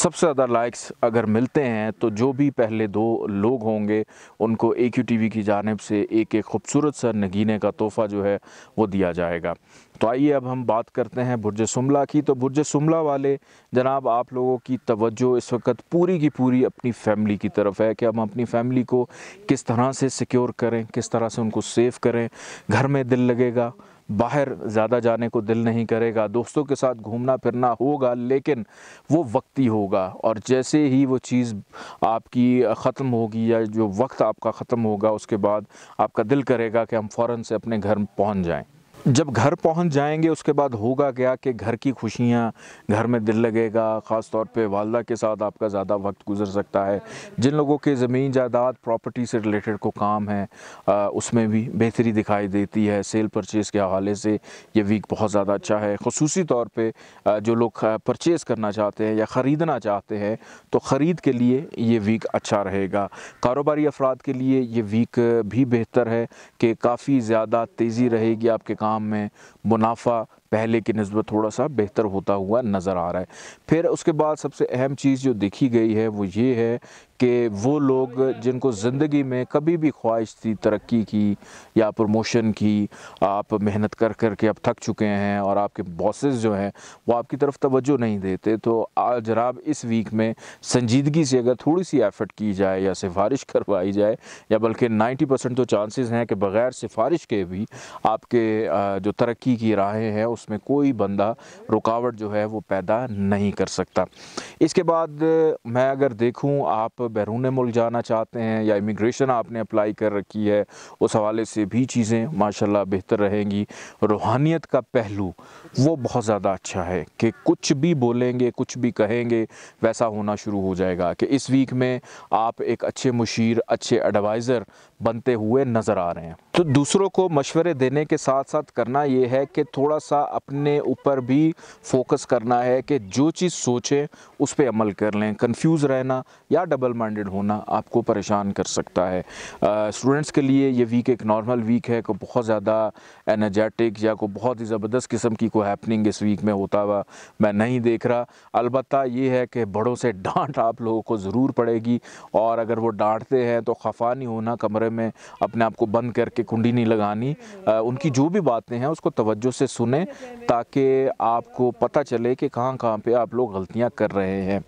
سب سے زیادہ لائکس اگر ملتے ہیں تو جو بھی پہلے دو لوگ ہوں گے ان کو ایک یو ٹی وی کی جانب سے ایک ایک خوبصورت سر نگینے کا تحفہ جو ہے وہ دیا جائے گا تو آئیے اب ہم بات کرتے ہیں برج سملا کی تو برج سملا والے جناب آپ لوگوں کی توجہ اس وقت پوری کی پوری اپنی فیملی کی طرف ہے کہ ہم اپنی فیملی کو کس طرح سے سیکیور کریں کس طرح سے ان کو سیف کریں گھر میں دل لگے گا باہر زیادہ جانے کو دل نہیں کرے گا دوستوں کے ساتھ گھومنا پھرنا ہوگا لیکن وہ وقتی ہوگا اور جیسے ہی وہ چیز آپ کی ختم ہوگی یا جو وقت آپ کا ختم ہوگا اس کے بعد آپ کا دل کرے گا کہ ہم فوراً سے اپنے گھر پہنچ جائیں جب گھر پہنچ جائیں گے اس کے بعد ہوگا کیا کہ گھر کی خوشیاں گھر میں دل لگے گا خاص طور پہ والدہ کے ساتھ آپ کا زیادہ وقت گزر سکتا ہے جن لوگوں کے زمین جائیداد پراپرٹی سے ریلیٹڈ کو کام ہے اس میں بھی بہتری دکھائی دیتی ہے سیل پرچیز کے حوالے سے یہ ویک بہت زیادہ اچھا ہے خصوصی طور پہ جو لوگ پرچیز کرنا چاہتے ہیں یا خریدنا چاہتے ہیں تو خرید کے لیے یہ ویک اچھا رہے گا کاروباری افراد کے لیے یہ ویک بھی بہتر ہے کہ کافی زیادہ تیزی رہے گی آپ کے کام کام میں منافع پہلے کی نسبت تھوڑا سا بہتر ہوتا ہوا نظر آ رہا ہے پھر اس کے بعد سب سے اہم چیز جو دیکھی گئی ہے وہ یہ ہے کہ وہ لوگ جن کو زندگی میں کبھی بھی خواہش تھی ترقی کی یا پروموشن کی آپ محنت کر کر کے اب تھک چکے ہیں اور آپ کے باسز جو ہیں وہ آپ کی طرف توجہ نہیں دیتے تو آج راب اس ویک میں سنجیدگی سے اگر تھوڑی سی ایفٹ کی جائے یا سفارش کروائی جائے یا بلکہ نائنٹی پرسنٹ تو چانسز ہیں کہ بغیر سفارش کے بھی آپ کے جو ترقی کی راہیں ہیں اس میں کوئی بندہ رکاوٹ جو ہے وہ پیدا نہیں کر سکتا اس کے بعد میں اگر دیکھوں آپ بیرون ملک جانا چاہتے ہیں یا امیگریشن آپ نے اپلائی کر رکھی ہے اس حوالے سے بھی چیزیں ماشاءاللہ بہتر رہیں گی روحانیت کا پہلو وہ بہت زیادہ اچھا ہے کہ کچھ بھی بولیں گے کچھ بھی کہیں گے ویسا ہونا شروع ہو جائے گا کہ اس ویک میں آپ ایک اچھے مشیر اچھے ایڈوائزر بنتے ہوئے نظر آ رہے ہیں تو دوسروں کو مشورے دینے کے ساتھ ساتھ کرنا یہ ہے کہ تھوڑا سا اپنے اوپر بھی فوکس کرنا ہے کہ جو چیز سوچیں اس پہ عمل کر لیں کنفیوز رہنا یا ڈبل مائنڈڈ ہونا آپ کو پریشان کر سکتا ہے اسٹوڈنٹس کے لیے یہ ویک ایک نارمل ویک ہے کوئی بہت زیادہ انرجیٹک یا کوئی بہت ہی زبردست قسم کی کو ہیپننگ اس ویک میں ہوتا ہوا میں نہیں دیکھ رہا البتہ یہ ہے کہ بڑوں سے ڈانٹ آپ لوگوں کو ضرور پڑے گی اور اگر وہ ڈانٹتے ہیں تو خفا نہیں ہونا کمرے میں اپنے آپ کو بند کر کے کنڈی نہیں لگانی ان کی جو بھی باتیں ہیں اس کو توجہ سے سنیں تاکہ آپ کو پتہ چلے کہ کہاں کہاں پہ آپ لوگ غلطیاں کر رہے ہیں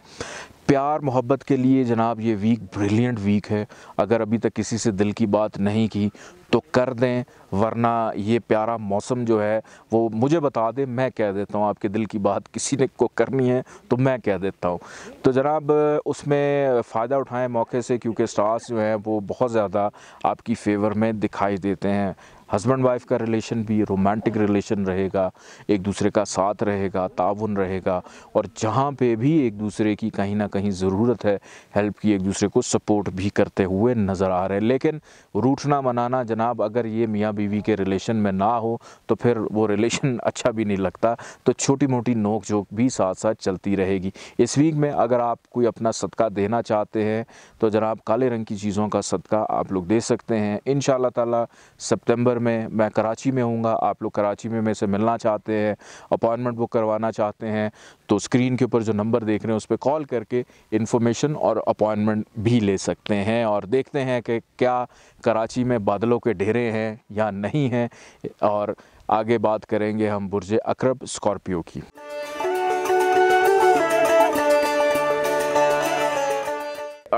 پیار محبت کے لیے جناب یہ ویک بریلینٹ ویک ہے اگر ابھی تک کسی سے دل کی بات نہیں کی تو کر دیں ورنہ یہ پیارا موسم جو ہے وہ مجھے بتا دیں میں کہہ دیتا ہوں آپ کے دل کی بات کسی نے کو کرنی ہے تو میں کہہ دیتا ہوں تو جناب اس میں فائدہ اٹھائیں موقع سے کیونکہ سٹارز جو ہیں وہ بہت زیادہ آپ کی فیور میں دکھائی دیتے ہیں ہسبینڈ وائف کا ریلیشن بھی رومانٹک ریلیشن رہے گا ایک دوسرے کا ساتھ رہے گا تعاون رہے گا اور جہاں پہ بھی ایک دوسرے کی کہیں نہ کہیں ضرورت ہے ہیلپ کی ایک دوسرے کو سپورٹ بھی کرتے ہوئے نظر آ رہے ہیں لیکن روٹنا منانا جناب اگر یہ میاں بیوی کے ریلیشن میں نہ ہو تو پھر وہ ریلیشن اچھا بھی نہیں لگتا تو چھوٹی موٹی نوک جوک بھی ساتھ ساتھ چلتی رہے گی اس ویک میں اگر آپ کوئی اپنا صدقہ دینا چاہتے ہیں تو جناب کالے رنگ کی چیزوں کا صدقہ آپ لوگ دے سکتے ہیں ان شاء اللہ تعالیٰ سپتمبر میں میں کراچی میں ہوں گا آپ لوگ کراچی میں میں سے ملنا چاہتے ہیں اپوائنمنٹ بک کروانا چاہتے ہیں تو اسکرین کے اوپر جو نمبر دیکھ رہے ہیں اس پہ کال کر کے انفارمیشن اور اپوائنمنٹ بھی لے سکتے ہیں اور دیکھتے ہیں کہ کیا کراچی میں بادلوں کے ڈھیرے ہیں یا نہیں ہیں اور آگے بات کریں گے ہم برج اکرب اسکارپیو کی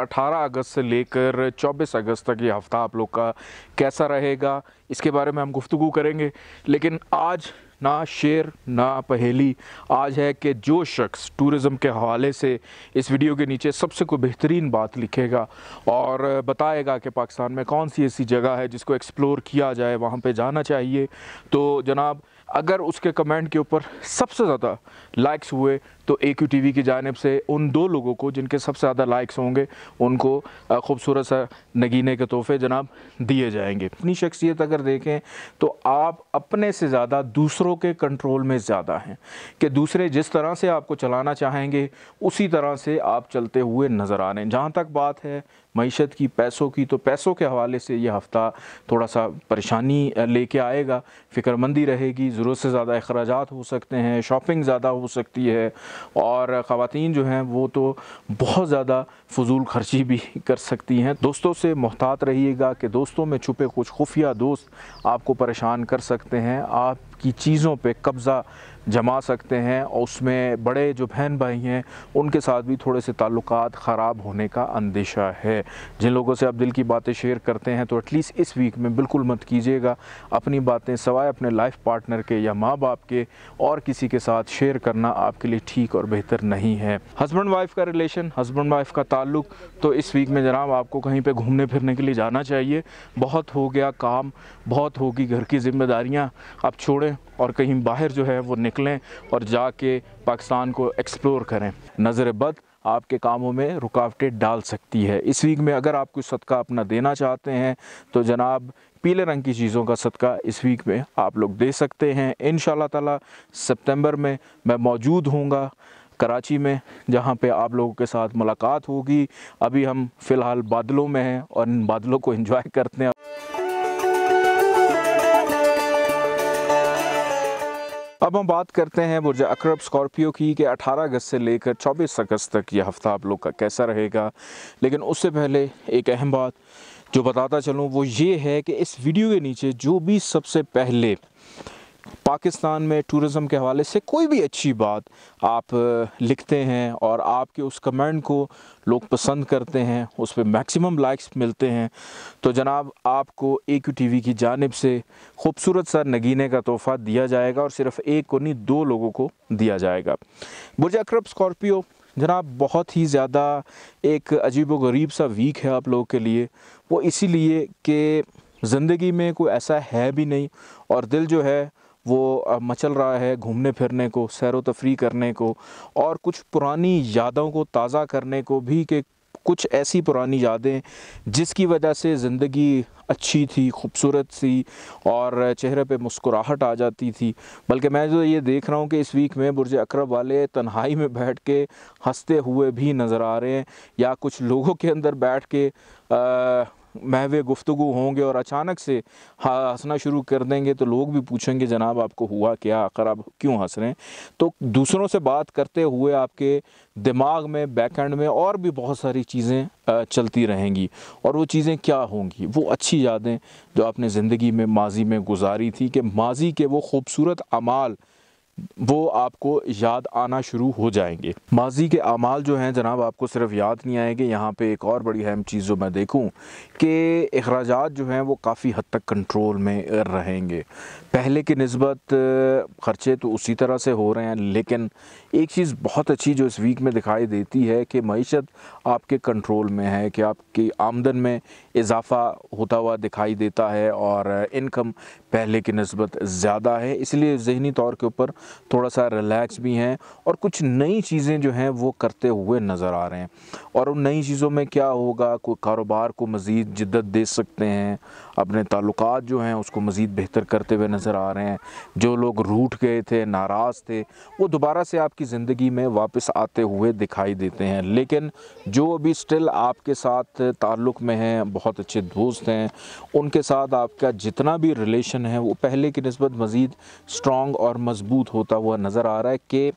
اٹھارہ اگست اگست سے لے کر چوبیس تک یہ ہفتہ آپ لوگ کا کیسا رہے گا اس کے بارے میں ہم گفتگو کریں گے لیکن آج نہ شعر نہ پہیلی آج ہے کہ جو شخص ٹورزم کے حوالے سے اس ویڈیو کے نیچے سب سے کوئی بہترین بات لکھے گا اور بتائے گا کہ پاکستان میں کون سی ایسی جگہ ہے جس کو ایکسپلور کیا جائے وہاں پہ جانا چاہیے تو جناب اگر اس کے کمنٹ کے اوپر سب سے زیادہ لائکس ہوئے تو اے کیو ٹی وی کی جانب سے ان دو لوگوں کو جن کے سب سے زیادہ لائکس ہوں گے ان کو خوبصورت سا نگینے کے تحفے جناب دیے جائیں گے اپنی شخصیت اگر دیکھیں تو آپ اپنے سے زیادہ دوسروں کے کنٹرول میں زیادہ ہیں کہ دوسرے جس طرح سے آپ کو چلانا چاہیں گے اسی طرح سے آپ چلتے ہوئے نظر آ رہے ہیں جہاں تک بات ہے معیشت کی پیسوں کی تو پیسوں کے حوالے سے یہ ہفتہ تھوڑا سا پریشانی لے کے آئے گا فکر مندی رہے گی ضرورت سے زیادہ اخراجات ہو سکتے ہیں شاپنگ زیادہ ہو سکتی ہے اور خواتین جو ہیں وہ تو بہت زیادہ فضول خرچی بھی کر سکتی ہیں دوستوں سے محتاط رہیے گا کہ دوستوں میں چھپے کچھ خفیہ دوست آپ کو پریشان کر سکتے ہیں آپ کی چیزوں پہ قبضہ جما سکتے ہیں اور اس میں بڑے جو بہن بھائی ہیں ان کے ساتھ بھی تھوڑے سے تعلقات خراب ہونے کا اندیشہ ہے جن لوگوں سے آپ دل کی باتیں شیئر کرتے ہیں تو ایٹ لیسٹ اس ویک میں بالکل مت کیجیے گا اپنی باتیں سوائے اپنے لائف پارٹنر کے یا ماں باپ کے اور کسی کے ساتھ شیئر کرنا آپ کے لیے ٹھیک اور بہتر نہیں ہے ہسبینڈ وائف کا ریلیشن ہسبینڈ وائف کا تعلق تو اس ویک میں جناب آپ کو کہیں پہ گھومنے پھرنے کے لیے جانا چاہیے بہت ہو گیا کام بہت ہوگی گھر کی ذمہ داریاں آپ چھوڑیں اور کہیں باہر جو ہے وہ نکلیں اور جا کے پاکستان کو ایکسپلور کریں نظر بد آپ کے کاموں میں رکاوٹیں ڈال سکتی ہے اس ویک میں اگر آپ کو صدقہ اپنا دینا چاہتے ہیں تو جناب پیلے رنگ کی چیزوں کا صدقہ اس ویک میں آپ لوگ دے سکتے ہیں ان شاء اللہ تعالیٰ سپتمبر میں میں موجود ہوں گا کراچی میں جہاں پہ آپ لوگوں کے ساتھ ملاقات ہوگی ابھی ہم فی الحال بادلوں میں ہیں اور ان بادلوں کو انجوائے کرتے ہیں اب ہم بات کرتے ہیں برج اکرب اسکارپیو کی کہ اٹھارہ اگست سے لے کر چوبیس اگست تک یہ ہفتہ آپ لوگ کا کیسا رہے گا لیکن اس سے پہلے ایک اہم بات جو بتاتا چلوں وہ یہ ہے کہ اس ویڈیو کے نیچے جو بھی سب سے پہلے پاکستان میں ٹورزم کے حوالے سے کوئی بھی اچھی بات آپ لکھتے ہیں اور آپ کے اس کمنٹ کو لوگ پسند کرتے ہیں اس پہ میکسیمم لائکس ملتے ہیں تو جناب آپ کو اے کیو ٹی وی کی جانب سے خوبصورت سا نگینے کا تحفہ دیا جائے گا اور صرف ایک کو نہیں دو لوگوں کو دیا جائے گا برج اکرب اسکارپیو جناب بہت ہی زیادہ ایک عجیب و غریب سا ویک ہے آپ لوگوں کے لیے وہ اسی لیے کہ زندگی میں کوئی ایسا ہے بھی نہیں اور دل جو ہے وہ مچل رہا ہے گھومنے پھرنے کو سیر و تفریح کرنے کو اور کچھ پرانی یادوں کو تازہ کرنے کو بھی کہ کچھ ایسی پرانی یادیں جس کی وجہ سے زندگی اچھی تھی خوبصورت سی اور چہرے پہ مسکراہٹ آ جاتی تھی بلکہ میں جو یہ دیکھ رہا ہوں کہ اس ویک میں برج اکرب والے تنہائی میں بیٹھ کے ہنستے ہوئے بھی نظر آ رہے ہیں یا کچھ لوگوں کے اندر بیٹھ کے محوِ گفتگو ہوں گے اور اچانک سے ہنسنا شروع کر دیں گے تو لوگ بھی پوچھیں گے جناب آپ کو ہوا کیا آخر آپ کیوں ہنس رہے ہیں تو دوسروں سے بات کرتے ہوئے آپ کے دماغ میں بیک ہینڈ میں اور بھی بہت ساری چیزیں چلتی رہیں گی اور وہ چیزیں کیا ہوں گی وہ اچھی یادیں جو آپ نے زندگی میں ماضی میں گزاری تھی کہ ماضی کے وہ خوبصورت اعمال وہ آپ کو یاد آنا شروع ہو جائیں گے ماضی کے اعمال جو ہیں جناب آپ کو صرف یاد نہیں آئے گے یہاں پہ ایک اور بڑی اہم چیز جو میں دیکھوں کہ اخراجات جو ہیں وہ کافی حد تک کنٹرول میں رہیں گے پہلے کے نسبت خرچے تو اسی طرح سے ہو رہے ہیں لیکن ایک چیز بہت اچھی جو اس ویک میں دکھائی دیتی ہے کہ معیشت آپ کے کنٹرول میں ہے کہ آپ کی آمدن میں اضافہ ہوتا ہوا دکھائی دیتا ہے اور انکم پہلے کے نسبت زیادہ ہے اس لیے ذہنی طور کے اوپر تھوڑا سا ریلیکس بھی ہیں اور کچھ نئی چیزیں جو ہیں وہ کرتے ہوئے نظر آ رہے ہیں اور ان نئی چیزوں میں کیا ہوگا کوئی کاروبار کو مزید جدت دے سکتے ہیں اپنے تعلقات جو ہیں اس کو مزید بہتر کرتے ہوئے نظر نظر آ رہے ہیں جو لوگ روٹ گئے تھے ناراض تھے وہ دوبارہ سے آپ کی زندگی میں واپس آتے ہوئے دکھائی دیتے ہیں لیکن جو ابھی سٹل آپ کے ساتھ تعلق میں ہیں بہت اچھے دوست ہیں ان کے ساتھ آپ کا جتنا بھی ریلیشن ہے وہ پہلے کی نسبت مزید سٹرونگ اور مضبوط ہوتا ہوا نظر آ رہا ہے کہ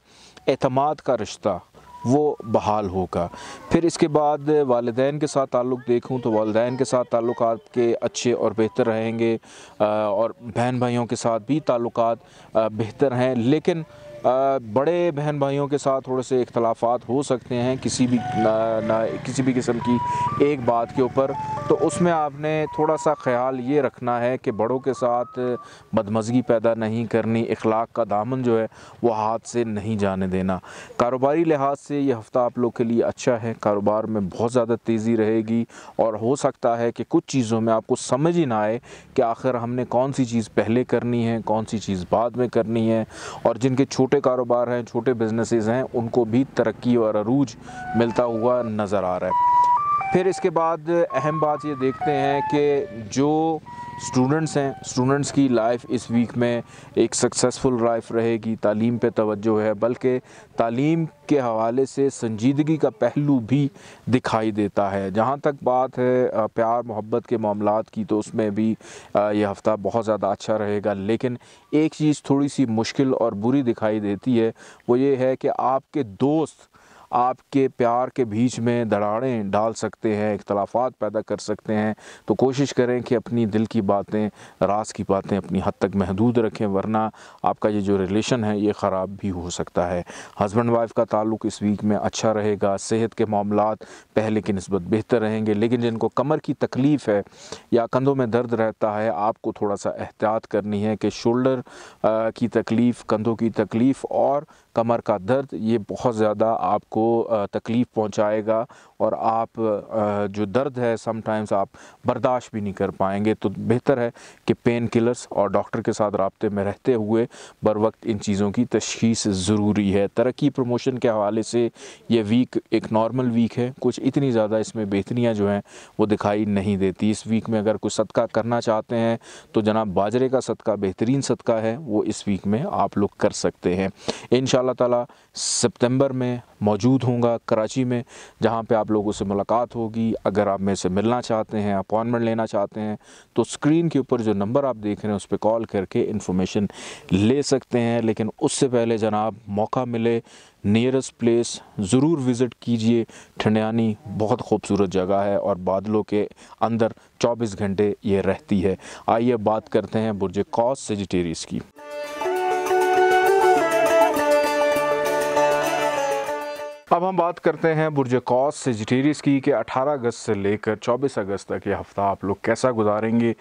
اعتماد کا رشتہ وہ بحال ہوگا پھر اس کے بعد والدین کے ساتھ تعلق دیکھوں تو والدین کے ساتھ تعلقات کے اچھے اور بہتر رہیں گے اور بہن بھائیوں کے ساتھ بھی تعلقات بہتر ہیں لیکن بڑے بہن بھائیوں کے ساتھ تھوڑے سے اختلافات ہو سکتے ہیں کسی بھی کسی بھی قسم کی ایک بات کے اوپر تو اس میں آپ نے تھوڑا سا خیال یہ رکھنا ہے کہ بڑوں کے ساتھ بدمزگی پیدا نہیں کرنی اخلاق کا دامن جو ہے وہ ہاتھ سے نہیں جانے دینا کاروباری لحاظ سے یہ ہفتہ آپ لوگ کے لیے اچھا ہے کاروبار میں بہت زیادہ تیزی رہے گی اور ہو سکتا ہے کہ کچھ چیزوں میں آپ کو سمجھ ہی نہ آئے کہ آخر ہم نے کون سی چیز پہلے کرنی ہے کون سی چیز بعد میں کرنی ہے اور جن کے چھوٹے چھوٹے کاروبار ہیں چھوٹے بزنسز ہیں ان کو بھی ترقی اور عروج ملتا ہوا نظر آ رہا ہے پھر اس کے بعد اہم بات یہ دیکھتے ہیں کہ جو اسٹوڈنٹس ہیں اسٹوڈنٹس کی لائف اس ویک میں ایک سکسیزفل لائف رہے گی تعلیم پہ توجہ ہے بلکہ تعلیم کے حوالے سے سنجیدگی کا پہلو بھی دکھائی دیتا ہے جہاں تک بات ہے پیار محبت کے معاملات کی تو اس میں بھی یہ ہفتہ بہت زیادہ اچھا رہے گا لیکن ایک چیز تھوڑی سی مشکل اور بری دکھائی دیتی ہے وہ یہ ہے کہ آپ کے دوست آپ کے پیار کے بیچ میں دراڑیں ڈال سکتے ہیں اختلافات پیدا کر سکتے ہیں تو کوشش کریں کہ اپنی دل کی باتیں راز کی باتیں اپنی حد تک محدود رکھیں ورنہ آپ کا یہ جو ریلیشن ہے یہ خراب بھی ہو سکتا ہے ہسبینڈ وائف کا تعلق اس ویک میں اچھا رہے گا صحت کے معاملات پہلے کی نسبت بہتر رہیں گے لیکن جن کو کمر کی تکلیف ہے یا کندھوں میں درد رہتا ہے آپ کو تھوڑا سا احتیاط کرنی ہے کہ شولڈر کی تکلیف کندھوں کی تکلیف اور کمر کا درد یہ بہت زیادہ آپ کو تکلیف پہنچائے گا اور آپ جو درد ہے سم ٹائمز آپ برداشت بھی نہیں کر پائیں گے تو بہتر ہے کہ پین کلرز اور ڈاکٹر کے ساتھ رابطے میں رہتے ہوئے بر وقت ان چیزوں کی تشخیص ضروری ہے ترقی پروموشن کے حوالے سے یہ ویک ایک نارمل ویک ہے کچھ اتنی زیادہ اس میں بہتریاں جو ہیں وہ دکھائی نہیں دیتی اس ویک میں اگر کچھ صدقہ کرنا چاہتے ہیں تو جناب باجرے کا صدقہ بہترین صدقہ ہے وہ اس ویک میں آپ لوگ کر سکتے ہیں انشاءاللہ اللہ تعالیٰ سپتمبر میں موجود ہوں گا کراچی میں جہاں پہ آپ لوگوں سے ملاقات ہوگی اگر آپ میں سے ملنا چاہتے ہیں اپوائنمنٹ لینا چاہتے ہیں تو اسکرین کے اوپر جو نمبر آپ دیکھ رہے ہیں اس پہ کال کر کے انفارمیشن لے سکتے ہیں لیکن اس سے پہلے جناب موقع ملے نیئرسٹ پلیس ضرور وزٹ کیجئے ٹھنڈیانی بہت خوبصورت جگہ ہے اور بادلوں کے اندر چوبیس گھنٹے یہ رہتی ہے آئیے بات کرتے ہیں برج کاس سیجیٹیریس کی اب ہم بات کرتے ہیں برج قوس سیجٹیریس کی کہ اٹھارہ اگست سے لے کر چوبیس اگست تک یہ ہفتہ آپ لوگ کیسا گزاریں گے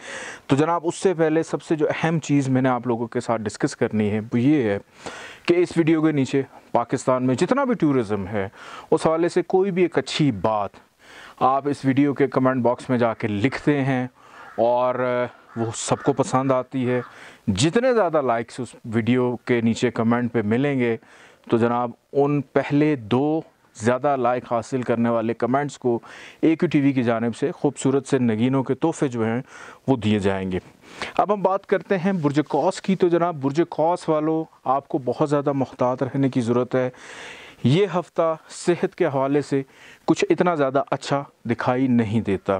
تو جناب اس سے پہلے سب سے جو اہم چیز میں نے آپ لوگوں کے ساتھ ڈسکس کرنی ہے وہ یہ ہے کہ اس ویڈیو کے نیچے پاکستان میں جتنا بھی ٹورزم ہے اس حوالے سے کوئی بھی ایک اچھی بات آپ اس ویڈیو کے کمنٹ باکس میں جا کے لکھتے ہیں اور وہ سب کو پسند آتی ہے جتنے زیادہ لائکس اس ویڈیو کے نیچے کمنٹ پہ ملیں گے تو جناب ان پہلے دو زیادہ لائک حاصل کرنے والے کمنٹس کو اے کیو ٹی وی کی جانب سے خوبصورت سے نگینوں کے تحفے جو ہیں وہ دیے جائیں گے اب ہم بات کرتے ہیں برج کوس کی تو جناب برج کوس والوں آپ کو بہت زیادہ محتاط رہنے کی ضرورت ہے یہ ہفتہ صحت کے حوالے سے کچھ اتنا زیادہ اچھا دکھائی نہیں دیتا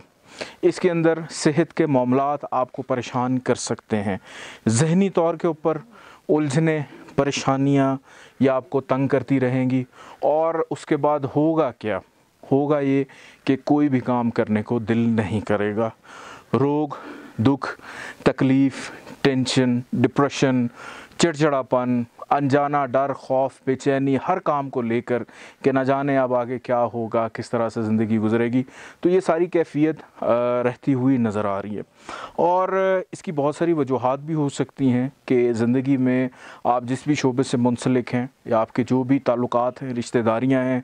اس کے اندر صحت کے معاملات آپ کو پریشان کر سکتے ہیں ذہنی طور کے اوپر الجھنے پریشانیاں یا آپ کو تنگ کرتی رہیں گی اور اس کے بعد ہوگا کیا ہوگا یہ کہ کوئی بھی کام کرنے کو دل نہیں کرے گا روگ دکھ تکلیف ٹینشن ڈپریشن پن انجانا ڈر خوف بے چینی ہر کام کو لے کر کہ نہ جانے اب آگے کیا ہوگا کس طرح سے زندگی گزرے گی تو یہ ساری کیفیت رہتی ہوئی نظر آ رہی ہے اور اس کی بہت ساری وجوہات بھی ہو سکتی ہیں کہ زندگی میں آپ جس بھی شعبے سے منسلک ہیں یا آپ کے جو بھی تعلقات ہیں رشتہ داریاں ہیں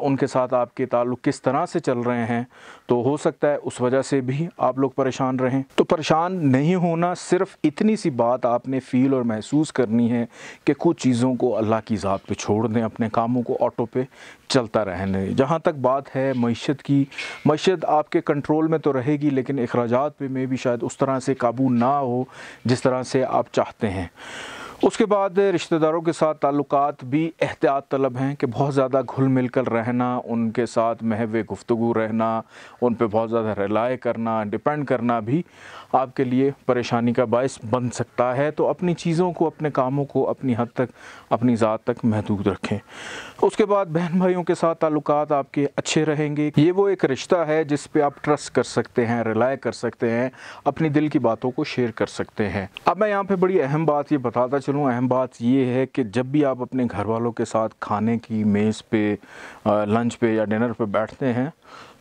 ان کے ساتھ آپ کے تعلق کس طرح سے چل رہے ہیں تو ہو سکتا ہے اس وجہ سے بھی آپ لوگ پریشان رہیں تو پریشان نہیں ہونا صرف اتنی سی بات آپ نے فیل اور محسوس کرنی ہے کہ کچھ چیزوں کو اللہ کی ذات پہ چھوڑ دیں اپنے کاموں کو آٹو پہ چلتا رہنے جہاں تک بات ہے معیشت کی معیشت آپ کے کنٹرول میں تو رہے گی لیکن اخراجات پہ میں بھی شاید اس طرح سے قابو نہ ہو جس طرح سے آپ چاہتے ہیں اس کے بعد رشتہ داروں کے ساتھ تعلقات بھی احتیاط طلب ہیں کہ بہت زیادہ گھل مل کر رہنا ان کے ساتھ محو گفتگو رہنا ان پہ بہت زیادہ رلائے کرنا ڈپینڈ کرنا بھی آپ کے لیے پریشانی کا باعث بن سکتا ہے تو اپنی چیزوں کو اپنے کاموں کو اپنی حد تک اپنی ذات تک محدود رکھیں اس کے بعد بہن بھائیوں کے ساتھ تعلقات آپ کے اچھے رہیں گے یہ وہ ایک رشتہ ہے جس پہ آپ ٹرسٹ کر سکتے ہیں رلائے کر سکتے ہیں اپنی دل کی باتوں کو شیئر کر سکتے ہیں اب میں یہاں پہ بڑی اہم بات یہ بتاتا چلوں اہم بات یہ ہے کہ جب بھی آپ اپنے گھر والوں کے ساتھ کھانے کی میز پہ لنچ پہ یا ڈنر پہ بیٹھتے ہیں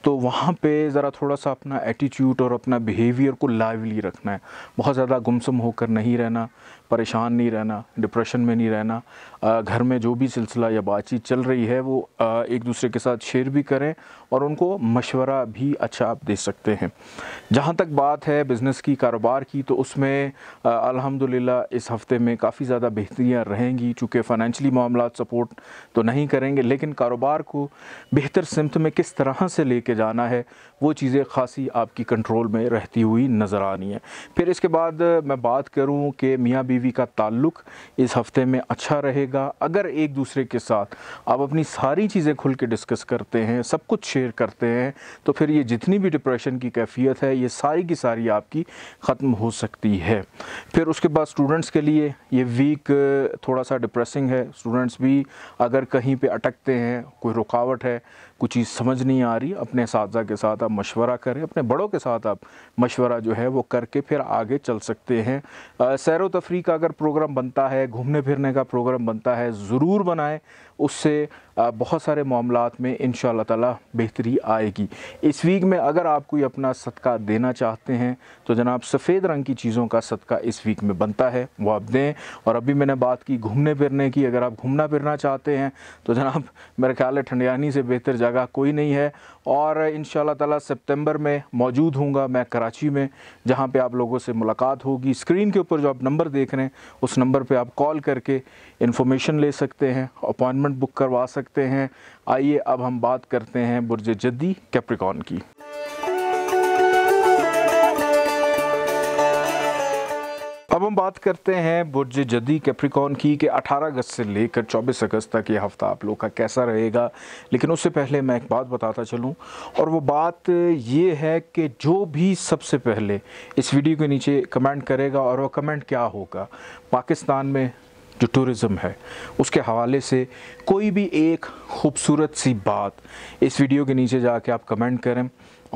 تو وہاں پہ ذرا تھوڑا سا اپنا ایٹیٹیوڈ اور اپنا بیہیویئر کو لائیولی رکھنا ہے بہت زیادہ گمسم ہو کر نہیں رہنا پریشان نہیں رہنا ڈپریشن میں نہیں رہنا گھر میں جو بھی سلسلہ یا بات چیت چل رہی ہے وہ ایک دوسرے کے ساتھ شیئر بھی کریں اور ان کو مشورہ بھی اچھا آپ دے سکتے ہیں جہاں تک بات ہے بزنس کی کاروبار کی تو اس میں الحمدللہ اس ہفتے میں کافی زیادہ بہتریاں رہیں گی چونکہ فائنینشلی معاملات سپورٹ تو نہیں کریں گے لیکن کاروبار کو بہتر سمت میں کس طرح سے لے کے جانا ہے وہ چیزیں خاصی آپ کی کنٹرول میں رہتی ہوئی نظر آنی ہے پھر اس کے بعد میں بات کروں کہ میاں بیوی کا تعلق اس ہفتے میں اچھا رہے گا گا اگر ایک دوسرے کے ساتھ آپ اپنی ساری چیزیں کھل کے ڈسکس کرتے ہیں سب کچھ شیئر کرتے ہیں تو پھر یہ جتنی بھی ڈپریشن کی کیفیت ہے یہ ساری کی ساری آپ کی ختم ہو سکتی ہے پھر اس کے بعد اسٹوڈنٹس کے لیے یہ ویک تھوڑا سا ڈپریسنگ ہے اسٹوڈنٹس بھی اگر کہیں پہ اٹکتے ہیں کوئی رکاوٹ ہے کوئی چیز سمجھ نہیں آ رہی اپنے اساتذہ کے ساتھ آپ مشورہ کریں اپنے بڑوں کے ساتھ آپ مشورہ جو ہے وہ کر کے پھر آگے چل سکتے ہیں سیر و تفریح کا اگر پروگرام بنتا ہے گھومنے پھرنے کا پروگرام بنتا بنتا ہے ضرور بنائیں اس سے بہت سارے معاملات میں ان شاء اللہ تعالیٰ بہتری آئے گی اس ویک میں اگر آپ کوئی اپنا صدقہ دینا چاہتے ہیں تو جناب سفید رنگ کی چیزوں کا صدقہ اس ویک میں بنتا ہے وہ آپ دیں اور ابھی میں نے بات کی گھومنے پھرنے کی اگر آپ گھومنا پھرنا چاہتے ہیں تو جناب میرے خیال ہے ٹھنڈیانی سے بہتر جگہ کوئی نہیں ہے اور ان شاء اللہ تعالیٰ سپتمبر میں موجود ہوں گا میں کراچی میں جہاں پہ آپ لوگوں سے ملاقات ہوگی اسکرین کے اوپر جو آپ نمبر دیکھ رہے ہیں اس نمبر پہ آپ کال کر کے انفارمیشن لے سکتے ہیں اپوائنمنٹ بک کروا سکتے سکتے ہیں آئیے اب ہم بات کرتے ہیں برج جدی کیپریکون کی اب ہم بات کرتے ہیں برج جدی کیپریکون کی کہ اٹھارہ اگست سے لے کر چوبیس اگست تک یہ ہفتہ آپ لوگ کا کیسا رہے گا لیکن اس سے پہلے میں ایک بات بتاتا چلوں اور وہ بات یہ ہے کہ جو بھی سب سے پہلے اس ویڈیو کے نیچے کمنٹ کرے گا اور وہ کمنٹ کیا ہوگا پاکستان میں جو ٹورزم ہے اس کے حوالے سے کوئی بھی ایک خوبصورت سی بات اس ویڈیو کے نیچے جا کے آپ کمنٹ کریں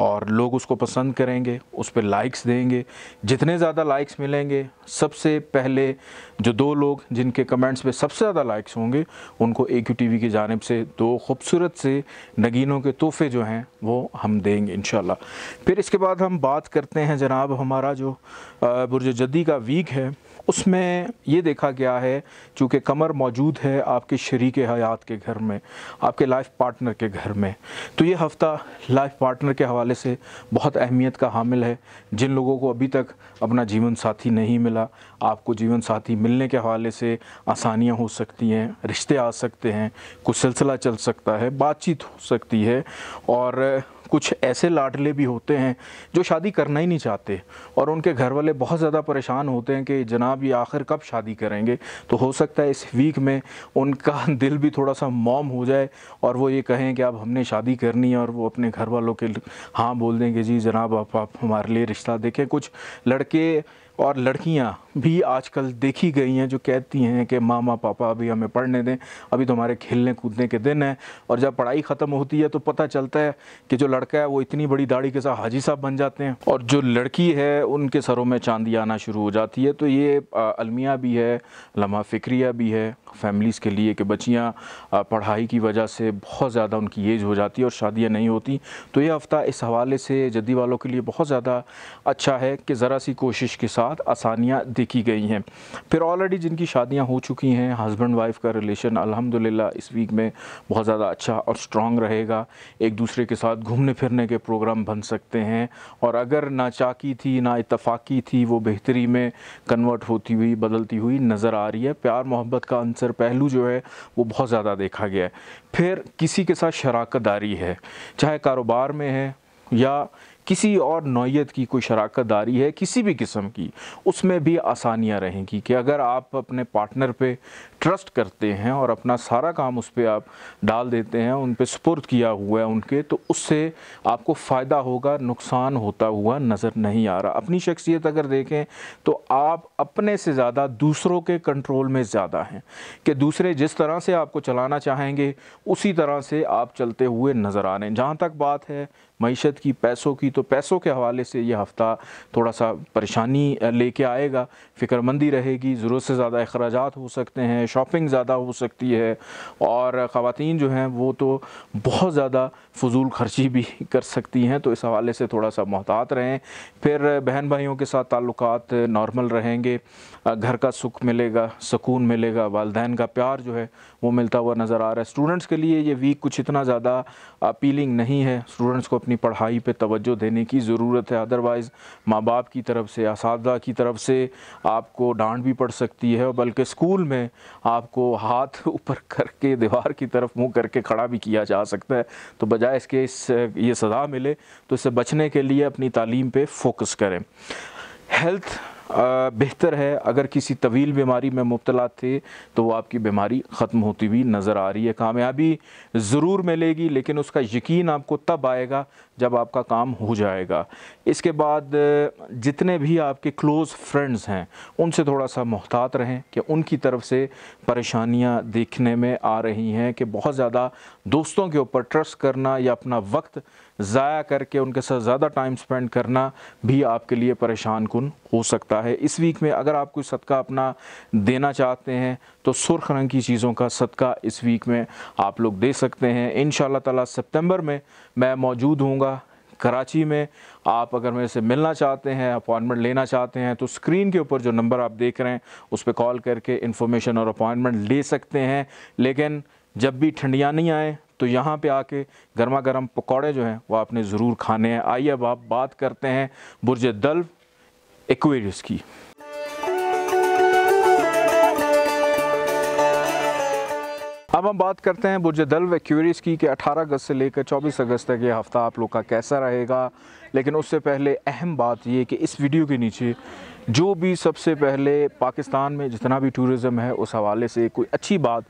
اور لوگ اس کو پسند کریں گے اس پہ لائکس دیں گے جتنے زیادہ لائکس ملیں گے سب سے پہلے جو دو لوگ جن کے کمنٹس پہ سب سے زیادہ لائکس ہوں گے ان کو اے کیو ٹی وی کی جانب سے دو خوبصورت سے نگینوں کے تحفے جو ہیں وہ ہم دیں گے انشاءاللہ پھر اس کے بعد ہم بات کرتے ہیں جناب ہمارا جو برج جدی کا ویک ہے اس میں یہ دیکھا گیا ہے چونکہ کمر موجود ہے آپ کے شریک حیات کے گھر میں آپ کے لائف پارٹنر کے گھر میں تو یہ ہفتہ لائف پارٹنر کے حوالے سے بہت اہمیت کا حامل ہے جن لوگوں کو ابھی تک اپنا جیون ساتھی نہیں ملا آپ کو جیون ساتھی ملنے کے حوالے سے آسانیاں ہو سکتی ہیں رشتے آ سکتے ہیں کچھ سلسلہ چل سکتا ہے بات چیت ہو سکتی ہے اور کچھ ایسے لاڈلے بھی ہوتے ہیں جو شادی کرنا ہی نہیں چاہتے اور ان کے گھر والے بہت زیادہ پریشان ہوتے ہیں کہ جناب یہ آخر کب شادی کریں گے تو ہو سکتا ہے اس ویک میں ان کا دل بھی تھوڑا سا موم ہو جائے اور وہ یہ کہیں کہ اب ہم نے شادی کرنی ہے اور وہ اپنے گھر والوں کے ہاں بول دیں کہ جی جناب آپ آپ ہمارے لیے رشتہ دیکھیں کچھ لڑکے اور لڑکیاں بھی آج کل دیکھی گئی ہیں جو کہتی ہیں کہ ماما پاپا ابھی ہمیں پڑھنے دیں ابھی تو ہمارے کھیلنے کودنے کے دن ہیں اور جب پڑھائی ختم ہوتی ہے تو پتہ چلتا ہے کہ جو لڑکا ہے وہ اتنی بڑی داڑھی کے ساتھ حاجی صاحب بن جاتے ہیں اور جو لڑکی ہے ان کے سروں میں چاندی آنا شروع ہو جاتی ہے تو یہ المیہ بھی ہے لمحہ فکریہ بھی ہے فیملیز کے لیے کہ بچیاں پڑھائی کی وجہ سے بہت زیادہ ان کی ایج ہو جاتی ہے اور شادیاں نہیں ہوتی تو یہ ہفتہ اس حوالے سے جدی والوں کے لیے بہت زیادہ اچھا ہے کہ ذرا سی کوشش کے ساتھ آسانیاں دیکھیں کی گئی ہیں پھر آلریڈی جن کی شادیاں ہو چکی ہیں ہسبینڈ وائف کا ریلیشن الحمدللہ اس ویک میں بہت زیادہ اچھا اور سٹرونگ رہے گا ایک دوسرے کے ساتھ گھومنے پھرنے کے پروگرام بن سکتے ہیں اور اگر نہ چاکی تھی نہ اتفاقی تھی وہ بہتری میں کنورٹ ہوتی ہوئی بدلتی ہوئی نظر آ رہی ہے پیار محبت کا عنصر پہلو جو ہے وہ بہت زیادہ دیکھا گیا ہے پھر کسی کے ساتھ شراکت داری ہے چاہے کاروبار میں ہے یا کسی اور نوعیت کی کوئی شراکت داری ہے کسی بھی قسم کی اس میں بھی آسانیاں رہیں گی کہ اگر آپ اپنے پارٹنر پہ ٹرسٹ کرتے ہیں اور اپنا سارا کام اس پہ آپ ڈال دیتے ہیں ان پہ سپرد کیا ہوا ہے ان کے تو اس سے آپ کو فائدہ ہوگا نقصان ہوتا ہوا نظر نہیں آ رہا اپنی شخصیت اگر دیکھیں تو آپ اپنے سے زیادہ دوسروں کے کنٹرول میں زیادہ ہیں کہ دوسرے جس طرح سے آپ کو چلانا چاہیں گے اسی طرح سے آپ چلتے ہوئے نظر آ رہے ہیں جہاں تک بات ہے معیشت کی پیسوں کی تو پیسوں کے حوالے سے یہ ہفتہ تھوڑا سا پریشانی لے کے آئے گا فکر مندی رہے گی ضرورت سے زیادہ اخراجات ہو سکتے ہیں شاپنگ زیادہ ہو سکتی ہے اور خواتین جو ہیں وہ تو بہت زیادہ فضول خرچی بھی کر سکتی ہیں تو اس حوالے سے تھوڑا سا محتاط رہیں پھر بہن بھائیوں کے ساتھ تعلقات نارمل رہیں گے گھر کا سکھ ملے گا سکون ملے گا والدین کا پیار جو ہے وہ ملتا ہوا نظر آ رہا ہے اسٹوڈنٹس کے لیے یہ ویک کچھ اتنا زیادہ اپیلنگ نہیں ہے اسٹوڈنٹس کو اپنی پڑھائی پہ توجہ دینے کی ضرورت ہے ادروائز ماں باپ کی طرف سے اساتذہ کی طرف سے آپ کو ڈانٹ بھی پڑ سکتی ہے بلکہ اسکول میں آپ کو ہاتھ اوپر کر کے دیوار کی طرف منہ کر کے کھڑا بھی کیا جا سکتا ہے تو بجائے اس کے اس یہ صدا ملے تو اس سے بچنے کے لیے اپنی تعلیم پہ فوکس کریں ہیلتھ بہتر ہے اگر کسی طویل بیماری میں مبتلا تھے تو وہ آپ کی بیماری ختم ہوتی ہوئی نظر آ رہی ہے کامیابی ضرور ملے گی لیکن اس کا یقین آپ کو تب آئے گا جب آپ کا کام ہو جائے گا اس کے بعد جتنے بھی آپ کے کلوز فرینڈز ہیں ان سے تھوڑا سا محتاط رہیں کہ ان کی طرف سے پریشانیاں دیکھنے میں آ رہی ہیں کہ بہت زیادہ دوستوں کے اوپر ٹرسٹ کرنا یا اپنا وقت ضائع کر کے ان کے ساتھ زیادہ ٹائم سپینڈ کرنا بھی آپ کے لیے پریشان کن ہو سکتا ہے اس ویک میں اگر آپ کوئی صدقہ اپنا دینا چاہتے ہیں تو سرخ رنگ کی چیزوں کا صدقہ اس ویک میں آپ لوگ دے سکتے ہیں ان اللہ تعالیٰ سپتمبر میں میں موجود ہوں گا کراچی میں آپ اگر میرے سے ملنا چاہتے ہیں اپوائنمنٹ لینا چاہتے ہیں تو اسکرین کے اوپر جو نمبر آپ دیکھ رہے ہیں اس پہ کال کر کے انفارمیشن اور اپوائنمنٹ لے سکتے ہیں لیکن جب بھی ٹھنڈیاں نہیں آئیں تو یہاں پہ آ کے گرما گرم پکوڑے جو ہیں وہ آپ نے ضرور کھانے ہیں آئیے اب آپ بات کرتے ہیں برج دلو ایکویریس کی اب ہم بات کرتے ہیں برج دل کیوریز کی کہ اٹھارہ اگست سے لے کر چوبیس اگست تک یہ ہفتہ آپ لوگ کا کیسا رہے گا لیکن اس سے پہلے اہم بات یہ کہ اس ویڈیو کے نیچے جو بھی سب سے پہلے پاکستان میں جتنا بھی ٹورزم ہے اس حوالے سے کوئی اچھی بات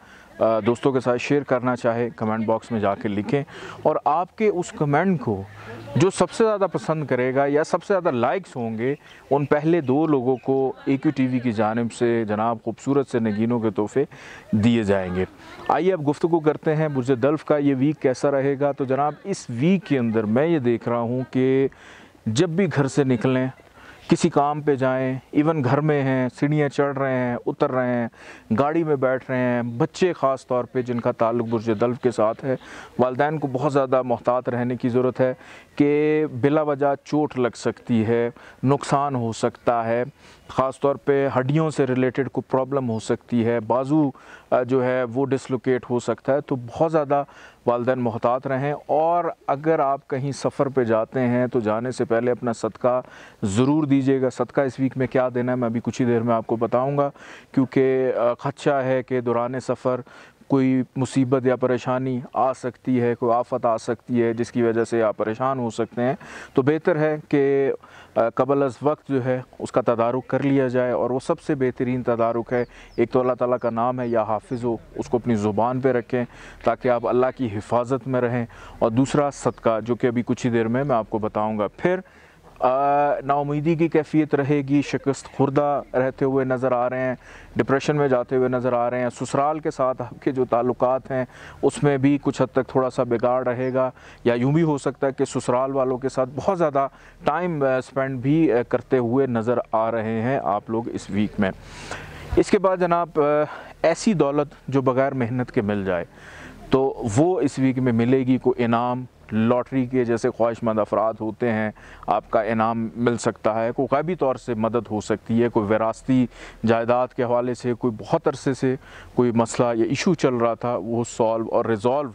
دوستوں کے ساتھ شیئر کرنا چاہے کمنٹ باکس میں جا کے لکھیں اور آپ کے اس کمنٹ کو جو سب سے زیادہ پسند کرے گا یا سب سے زیادہ لائکس ہوں گے ان پہلے دو لوگوں کو اے کیو ٹی وی کی جانب سے جناب خوبصورت سے نگینوں کے تحفے دیے جائیں گے آئیے اب گفتگو کرتے ہیں برج دلف کا یہ ویک کیسا رہے گا تو جناب اس ویک کے اندر میں یہ دیکھ رہا ہوں کہ جب بھی گھر سے نکلیں کسی کام پہ جائیں ایون گھر میں ہیں سیڑھیاں چڑھ رہے ہیں اتر رہے ہیں گاڑی میں بیٹھ رہے ہیں بچے خاص طور پہ جن کا تعلق برج دلو کے ساتھ ہے والدین کو بہت زیادہ محتاط رہنے کی ضرورت ہے کہ بلا وجہ چوٹ لگ سکتی ہے نقصان ہو سکتا ہے خاص طور پہ ہڈیوں سے ریلیٹڈ کو پرابلم ہو سکتی ہے بازو جو ہے وہ ڈسلوکیٹ ہو سکتا ہے تو بہت زیادہ والدین محتاط رہیں اور اگر آپ کہیں سفر پہ جاتے ہیں تو جانے سے پہلے اپنا صدقہ ضرور دیجیے گا صدقہ اس ویک میں کیا دینا ہے میں ابھی کچھ ہی دیر میں آپ کو بتاؤں گا کیونکہ خدشہ ہے کہ دوران سفر کوئی مصیبت یا پریشانی آ سکتی ہے کوئی آفت آ سکتی ہے جس کی وجہ سے آپ پریشان ہو سکتے ہیں تو بہتر ہے کہ قبل از وقت جو ہے اس کا تدارک کر لیا جائے اور وہ سب سے بہترین تدارک ہے ایک تو اللہ تعالیٰ کا نام ہے یا حافظ ہو اس کو اپنی زبان پہ رکھیں تاکہ آپ اللہ کی حفاظت میں رہیں اور دوسرا صدقہ جو کہ ابھی کچھ ہی دیر میں میں آپ کو بتاؤں گا پھر ناامیدی کی کیفیت رہے گی شکست خوردہ رہتے ہوئے نظر آ رہے ہیں ڈپریشن میں جاتے ہوئے نظر آ رہے ہیں سسرال کے ساتھ آپ کے جو تعلقات ہیں اس میں بھی کچھ حد تک تھوڑا سا بگاڑ رہے گا یا یوں بھی ہو سکتا ہے کہ سسرال والوں کے ساتھ بہت زیادہ ٹائم سپینڈ بھی کرتے ہوئے نظر آ رہے ہیں آپ لوگ اس ویک میں اس کے بعد جناب ایسی دولت جو بغیر محنت کے مل جائے تو وہ اس ویک میں ملے گی کوئی انعام لاٹری کے جیسے خواہش مند افراد ہوتے ہیں آپ کا انعام مل سکتا ہے کوئی غیبی طور سے مدد ہو سکتی ہے کوئی وراثتی جائیداد کے حوالے سے کوئی بہت عرصے سے کوئی مسئلہ یا ایشو چل رہا تھا وہ سالو اور ریزالو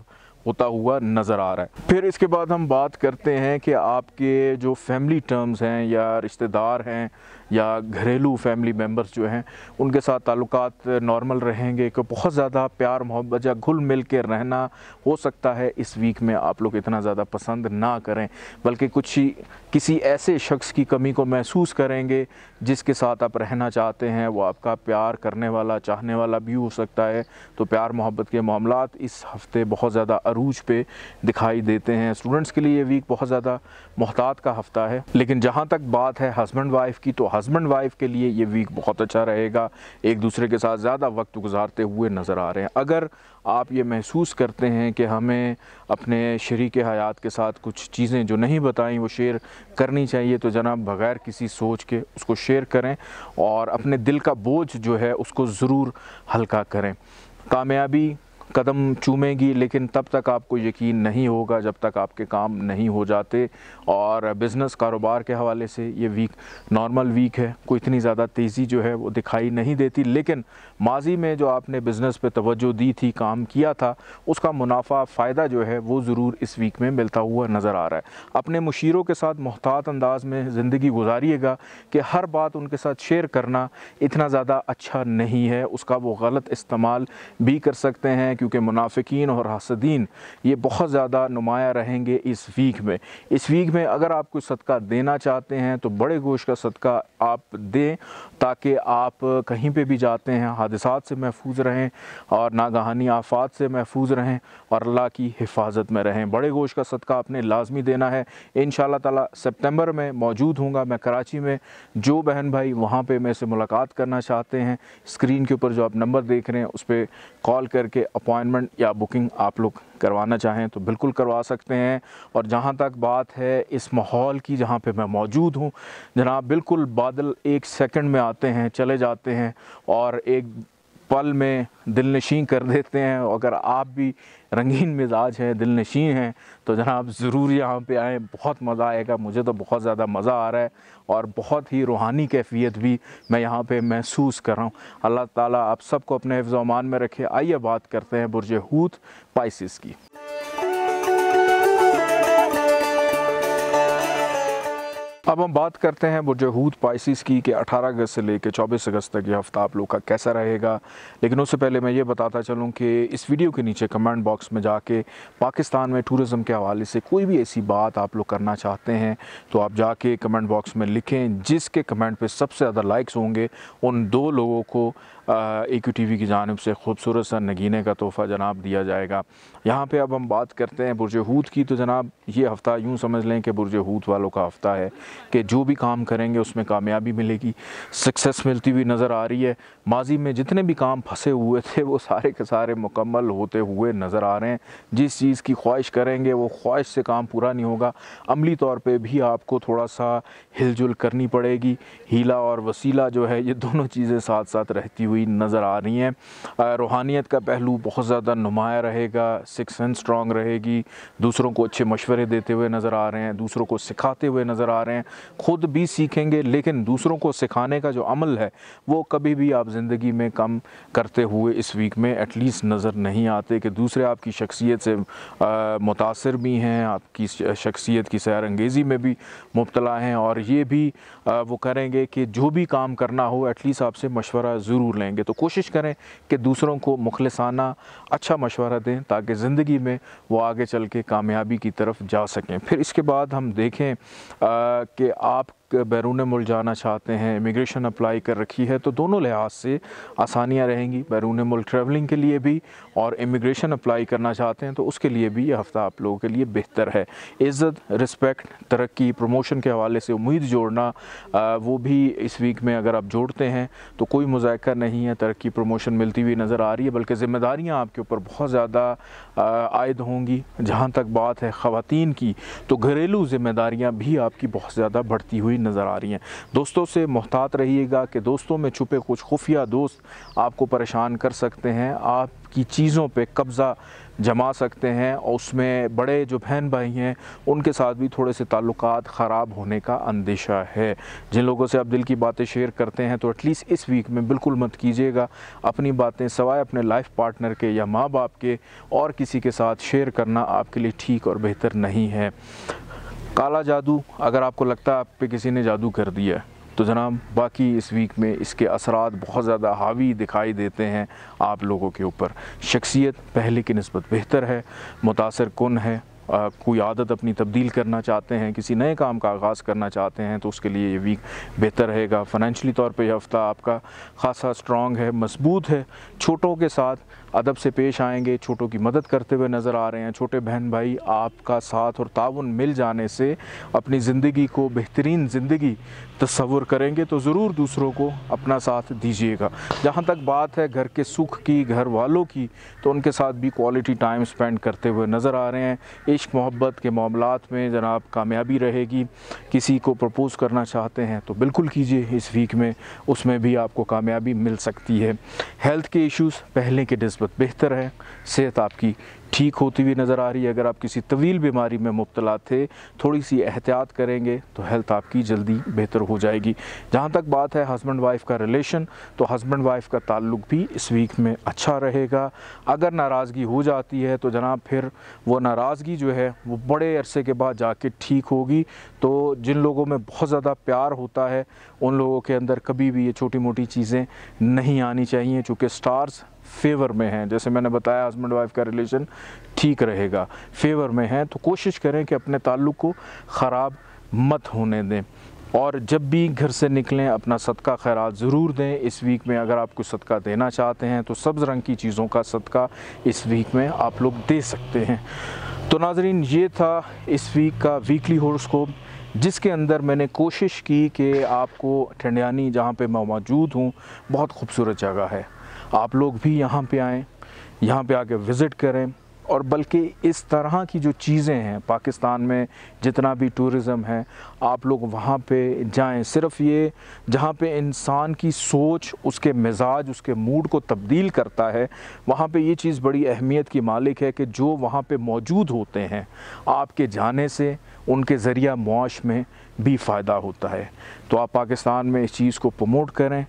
ہوتا ہوا نظر آ رہا ہے پھر اس کے بعد ہم بات کرتے ہیں کہ آپ کے جو فیملی ٹرمز ہیں یا رشتہ دار ہیں یا گھریلو فیملی ممبرز جو ہیں ان کے ساتھ تعلقات نارمل رہیں گے کہ بہت زیادہ پیار محبت یا گھل مل کے رہنا ہو سکتا ہے اس ویک میں آپ لوگ اتنا زیادہ پسند نہ کریں بلکہ کچھ کسی ایسے شخص کی کمی کو محسوس کریں گے جس کے ساتھ آپ رہنا چاہتے ہیں وہ آپ کا پیار کرنے والا چاہنے والا بھی ہو سکتا ہے تو پیار محبت کے معاملات اس ہفتے بہت زیادہ عروج پہ دکھائی دیتے ہیں اسٹوڈنٹس کے لیے یہ ویک بہت زیادہ محتاط کا ہفتہ ہے لیکن جہاں تک بات ہے ہسبینڈ وائف کی تو ہسبینڈ وائف کے لیے یہ ویک بہت اچھا رہے گا ایک دوسرے کے ساتھ زیادہ وقت گزارتے ہوئے نظر آ رہے ہیں اگر آپ یہ محسوس کرتے ہیں کہ ہمیں اپنے شریک حیات کے ساتھ کچھ چیزیں جو نہیں بتائیں وہ شیئر کرنی چاہیے تو جناب بغیر کسی سوچ کے اس کو شیئر کریں اور اپنے دل کا بوجھ جو ہے اس کو ضرور ہلکا کریں کامیابی قدم چومے گی لیکن تب تک آپ کو یقین نہیں ہوگا جب تک آپ کے کام نہیں ہو جاتے اور بزنس کاروبار کے حوالے سے یہ ویک نارمل ویک ہے کوئی اتنی زیادہ تیزی جو ہے وہ دکھائی نہیں دیتی لیکن ماضی میں جو آپ نے بزنس پہ توجہ دی تھی کام کیا تھا اس کا منافع فائدہ جو ہے وہ ضرور اس ویک میں ملتا ہوا نظر آ رہا ہے اپنے مشیروں کے ساتھ محتاط انداز میں زندگی گزاریے گا کہ ہر بات ان کے ساتھ شیئر کرنا اتنا زیادہ اچھا نہیں ہے اس کا وہ غلط استعمال بھی کر سکتے ہیں ہیں کیونکہ منافقین اور حسدین یہ بہت زیادہ نمایاں رہیں گے اس ویک میں اس ویک میں اگر آپ کوئی صدقہ دینا چاہتے ہیں تو بڑے گوشت کا صدقہ آپ دیں تاکہ آپ کہیں پہ بھی جاتے ہیں حادثات سے محفوظ رہیں اور ناگہانی آفات سے محفوظ رہیں اور اللہ کی حفاظت میں رہیں بڑے گوشت کا صدقہ آپ نے لازمی دینا ہے انشاءاللہ تعالی سپتمبر میں موجود ہوں گا میں کراچی میں جو بہن بھائی وہاں پہ میں سے ملاقات کرنا چاہتے ہیں اسکرین کے اوپر جو آپ نمبر دیکھ رہے ہیں اس پہ کال کر کے اپوائنمنٹ یا بکنگ آپ لوگ کروانا چاہیں تو بالکل کروا سکتے ہیں اور جہاں تک بات ہے اس ماحول کی جہاں پہ میں موجود ہوں جناب بالکل بادل ایک سیکنڈ میں آتے ہیں چلے جاتے ہیں اور ایک پل میں دل نشین کر دیتے ہیں اگر آپ بھی رنگین مزاج ہیں دل نشین ہیں تو جناب ضرور یہاں پہ آئیں بہت مزہ آئے گا مجھے تو بہت زیادہ مزہ آ رہا ہے اور بہت ہی روحانی کیفیت بھی میں یہاں پہ محسوس کر رہا ہوں اللہ تعالیٰ آپ سب کو اپنے حفظ و امان میں رکھے آئیے بات کرتے ہیں برج ہوت پائسس کی اب ہم بات کرتے ہیں بجہود پائسیس کی کہ اٹھارہ اگست سے لے کے چوبیس اگست تک یہ ہفتہ آپ لوگ کا کیسا رہے گا لیکن اس سے پہلے میں یہ بتاتا چلوں کہ اس ویڈیو کے نیچے کمنٹ باکس میں جا کے پاکستان میں ٹورزم کے حوالے سے کوئی بھی ایسی بات آپ لوگ کرنا چاہتے ہیں تو آپ جا کے کمنٹ باکس میں لکھیں جس کے کمنٹ پہ سب سے زیادہ لائکس ہوں گے ان دو لوگوں کو کیو ٹی وی کی جانب سے خوبصورت سا نگینے کا تحفہ جناب دیا جائے گا یہاں پہ اب ہم بات کرتے ہیں برج ہود کی تو جناب یہ ہفتہ یوں سمجھ لیں کہ برج ہود والوں کا ہفتہ ہے کہ جو بھی کام کریں گے اس میں کامیابی ملے گی سکسیس ملتی ہوئی نظر آ رہی ہے ماضی میں جتنے بھی کام پھنسے ہوئے تھے وہ سارے کے سارے مکمل ہوتے ہوئے نظر آ رہے ہیں جس چیز کی خواہش کریں گے وہ خواہش سے کام پورا نہیں ہوگا عملی طور پہ بھی آپ کو تھوڑا سا ہل جل کرنی پڑے گی ہیلا اور وسیلہ جو ہے یہ دونوں چیزیں ساتھ ساتھ رہتی ہوئی ہوئی نظر آ رہی ہیں روحانیت کا پہلو بہت زیادہ نمایاں رہے گا سکس سینس اسٹرانگ رہے گی دوسروں کو اچھے مشورے دیتے ہوئے نظر آ رہے ہیں دوسروں کو سکھاتے ہوئے نظر آ رہے ہیں خود بھی سیکھیں گے لیکن دوسروں کو سکھانے کا جو عمل ہے وہ کبھی بھی آپ زندگی میں کم کرتے ہوئے اس ویک میں ایٹ لیسٹ نظر نہیں آتے کہ دوسرے آپ کی شخصیت سے متاثر بھی ہیں آپ کی شخصیت کی سیر انگیزی میں بھی مبتلا ہیں اور یہ بھی وہ کریں گے کہ جو بھی کام کرنا ہو ایٹ لیسٹ آپ سے مشورہ ضرور لیں لیں گے تو کوشش کریں کہ دوسروں کو مخلصانہ اچھا مشورہ دیں تاکہ زندگی میں وہ آگے چل کے کامیابی کی طرف جا سکیں پھر اس کے بعد ہم دیکھیں کہ آپ بیرون ملک جانا چاہتے ہیں امیگریشن اپلائی کر رکھی ہے تو دونوں لحاظ سے آسانیاں رہیں گی بیرون ملک ٹریولنگ کے لیے بھی اور امیگریشن اپلائی کرنا چاہتے ہیں تو اس کے لیے بھی یہ ہفتہ آپ لوگوں کے لیے بہتر ہے عزت رسپیکٹ ترقی پروموشن کے حوالے سے امید جوڑنا وہ بھی اس ویک میں اگر آپ جوڑتے ہیں تو کوئی مذائقہ نہیں ہے ترقی پروموشن ملتی ہوئی نظر آ رہی ہے بلکہ ذمہ داریاں آپ کے اوپر بہت زیادہ عائد ہوں گی جہاں تک بات ہے خواتین کی تو گھریلو ذمہ داریاں بھی آپ کی بہت زیادہ بڑھتی ہوئی نظر آ رہی ہیں دوستوں سے محتاط رہیے گا کہ دوستوں میں چھپے کچھ خفیہ دوست آپ کو پریشان کر سکتے ہیں آپ کی چیزوں پہ قبضہ جما سکتے ہیں اور اس میں بڑے جو بہن بھائی ہیں ان کے ساتھ بھی تھوڑے سے تعلقات خراب ہونے کا اندیشہ ہے جن لوگوں سے آپ دل کی باتیں شیئر کرتے ہیں تو ایٹ لیسٹ اس ویک میں بالکل مت کیجیے گا اپنی باتیں سوائے اپنے لائف پارٹنر کے یا ماں باپ کے اور کسی کے ساتھ شیئر کرنا آپ کے لیے ٹھیک اور بہتر نہیں ہے کالا جادو اگر آپ کو لگتا ہے آپ پہ کسی نے جادو کر دیا ہے تو جناب باقی اس ویک میں اس کے اثرات بہت زیادہ حاوی دکھائی دیتے ہیں آپ لوگوں کے اوپر شخصیت پہلے کی نسبت بہتر ہے متاثر کن ہے کوئی عادت اپنی تبدیل کرنا چاہتے ہیں کسی نئے کام کا آغاز کرنا چاہتے ہیں تو اس کے لیے یہ ویک بہتر رہے گا فائنینشلی طور پہ یہ ہفتہ آپ کا خاصا اسٹرانگ ہے مضبوط ہے چھوٹوں کے ساتھ ادب سے پیش آئیں گے چھوٹوں کی مدد کرتے ہوئے نظر آ رہے ہیں چھوٹے بہن بھائی آپ کا ساتھ اور تعاون مل جانے سے اپنی زندگی کو بہترین زندگی تصور کریں گے تو ضرور دوسروں کو اپنا ساتھ دیجیے گا جہاں تک بات ہے گھر کے سکھ کی گھر والوں کی تو ان کے ساتھ بھی کوالٹی ٹائم سپینڈ کرتے ہوئے نظر آ رہے ہیں عشق محبت کے معاملات میں جناب کامیابی رہے گی کسی کو پرپوز کرنا چاہتے ہیں تو بالکل کیجیے اس ویک میں اس میں بھی آپ کو کامیابی مل سکتی ہے ہیلتھ کے ایشوز پہلے کے نسبت بہتر ہے صحت آپ کی ٹھیک ہوتی ہوئی نظر آ رہی ہے اگر آپ کسی طویل بیماری میں مبتلا تھے تھوڑی سی احتیاط کریں گے تو ہیلتھ آپ کی جلدی بہتر ہو جائے گی جہاں تک بات ہے ہسبینڈ وائف کا ریلیشن تو ہسبینڈ وائف کا تعلق بھی اس ویک میں اچھا رہے گا اگر ناراضگی ہو جاتی ہے تو جناب پھر وہ ناراضگی جو ہے وہ بڑے عرصے کے بعد جا کے ٹھیک ہوگی تو جن لوگوں میں بہت زیادہ پیار ہوتا ہے ان لوگوں کے اندر کبھی بھی یہ چھوٹی موٹی چیزیں نہیں آنی چاہیے چونکہ سٹارز فیور میں ہیں جیسے میں نے بتایا ہسبینڈ وائف کا ریلیشن ٹھیک رہے گا فیور میں ہیں تو کوشش کریں کہ اپنے تعلق کو خراب مت ہونے دیں اور جب بھی گھر سے نکلیں اپنا صدقہ خیرات ضرور دیں اس ویک میں اگر آپ کو صدقہ دینا چاہتے ہیں تو سبز رنگ کی چیزوں کا صدقہ اس ویک میں آپ لوگ دے سکتے ہیں تو ناظرین یہ تھا اس ویک کا ویکلی ہورسکوپ جس کے اندر میں نے کوشش کی کہ آپ کو ٹھنڈیانی جہاں پہ میں موجود ہوں بہت خوبصورت جگہ ہے آپ لوگ بھی یہاں پہ آئیں یہاں پہ آ کے وزٹ کریں اور بلکہ اس طرح کی جو چیزیں ہیں پاکستان میں جتنا بھی ٹورزم ہے آپ لوگ وہاں پہ جائیں صرف یہ جہاں پہ انسان کی سوچ اس کے مزاج اس کے موڈ کو تبدیل کرتا ہے وہاں پہ یہ چیز بڑی اہمیت کی مالک ہے کہ جو وہاں پہ موجود ہوتے ہیں آپ کے جانے سے ان کے ذریعہ معاش میں بھی فائدہ ہوتا ہے تو آپ پاکستان میں اس چیز کو پروموٹ کریں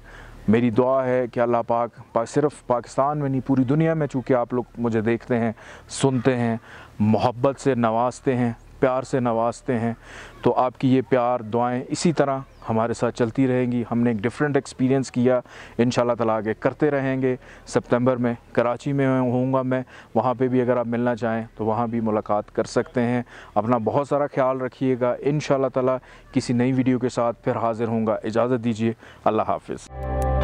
میری دعا ہے کہ اللہ پاک پا صرف پاکستان میں نہیں پوری دنیا میں چونکہ آپ لوگ مجھے دیکھتے ہیں سنتے ہیں محبت سے نوازتے ہیں پیار سے نوازتے ہیں تو آپ کی یہ پیار دعائیں اسی طرح ہمارے ساتھ چلتی رہیں گی ہم نے ایک ڈیفرنٹ ایکسپیرینس کیا ان شاء اللہ تعالیٰ آگے کرتے رہیں گے سپتمبر میں کراچی میں ہوں گا میں وہاں پہ بھی اگر آپ ملنا چاہیں تو وہاں بھی ملاقات کر سکتے ہیں اپنا بہت سارا خیال رکھیے گا ان شاء اللہ تعالیٰ کسی نئی ویڈیو کے ساتھ پھر حاضر ہوں گا اجازت دیجیے اللہ حافظ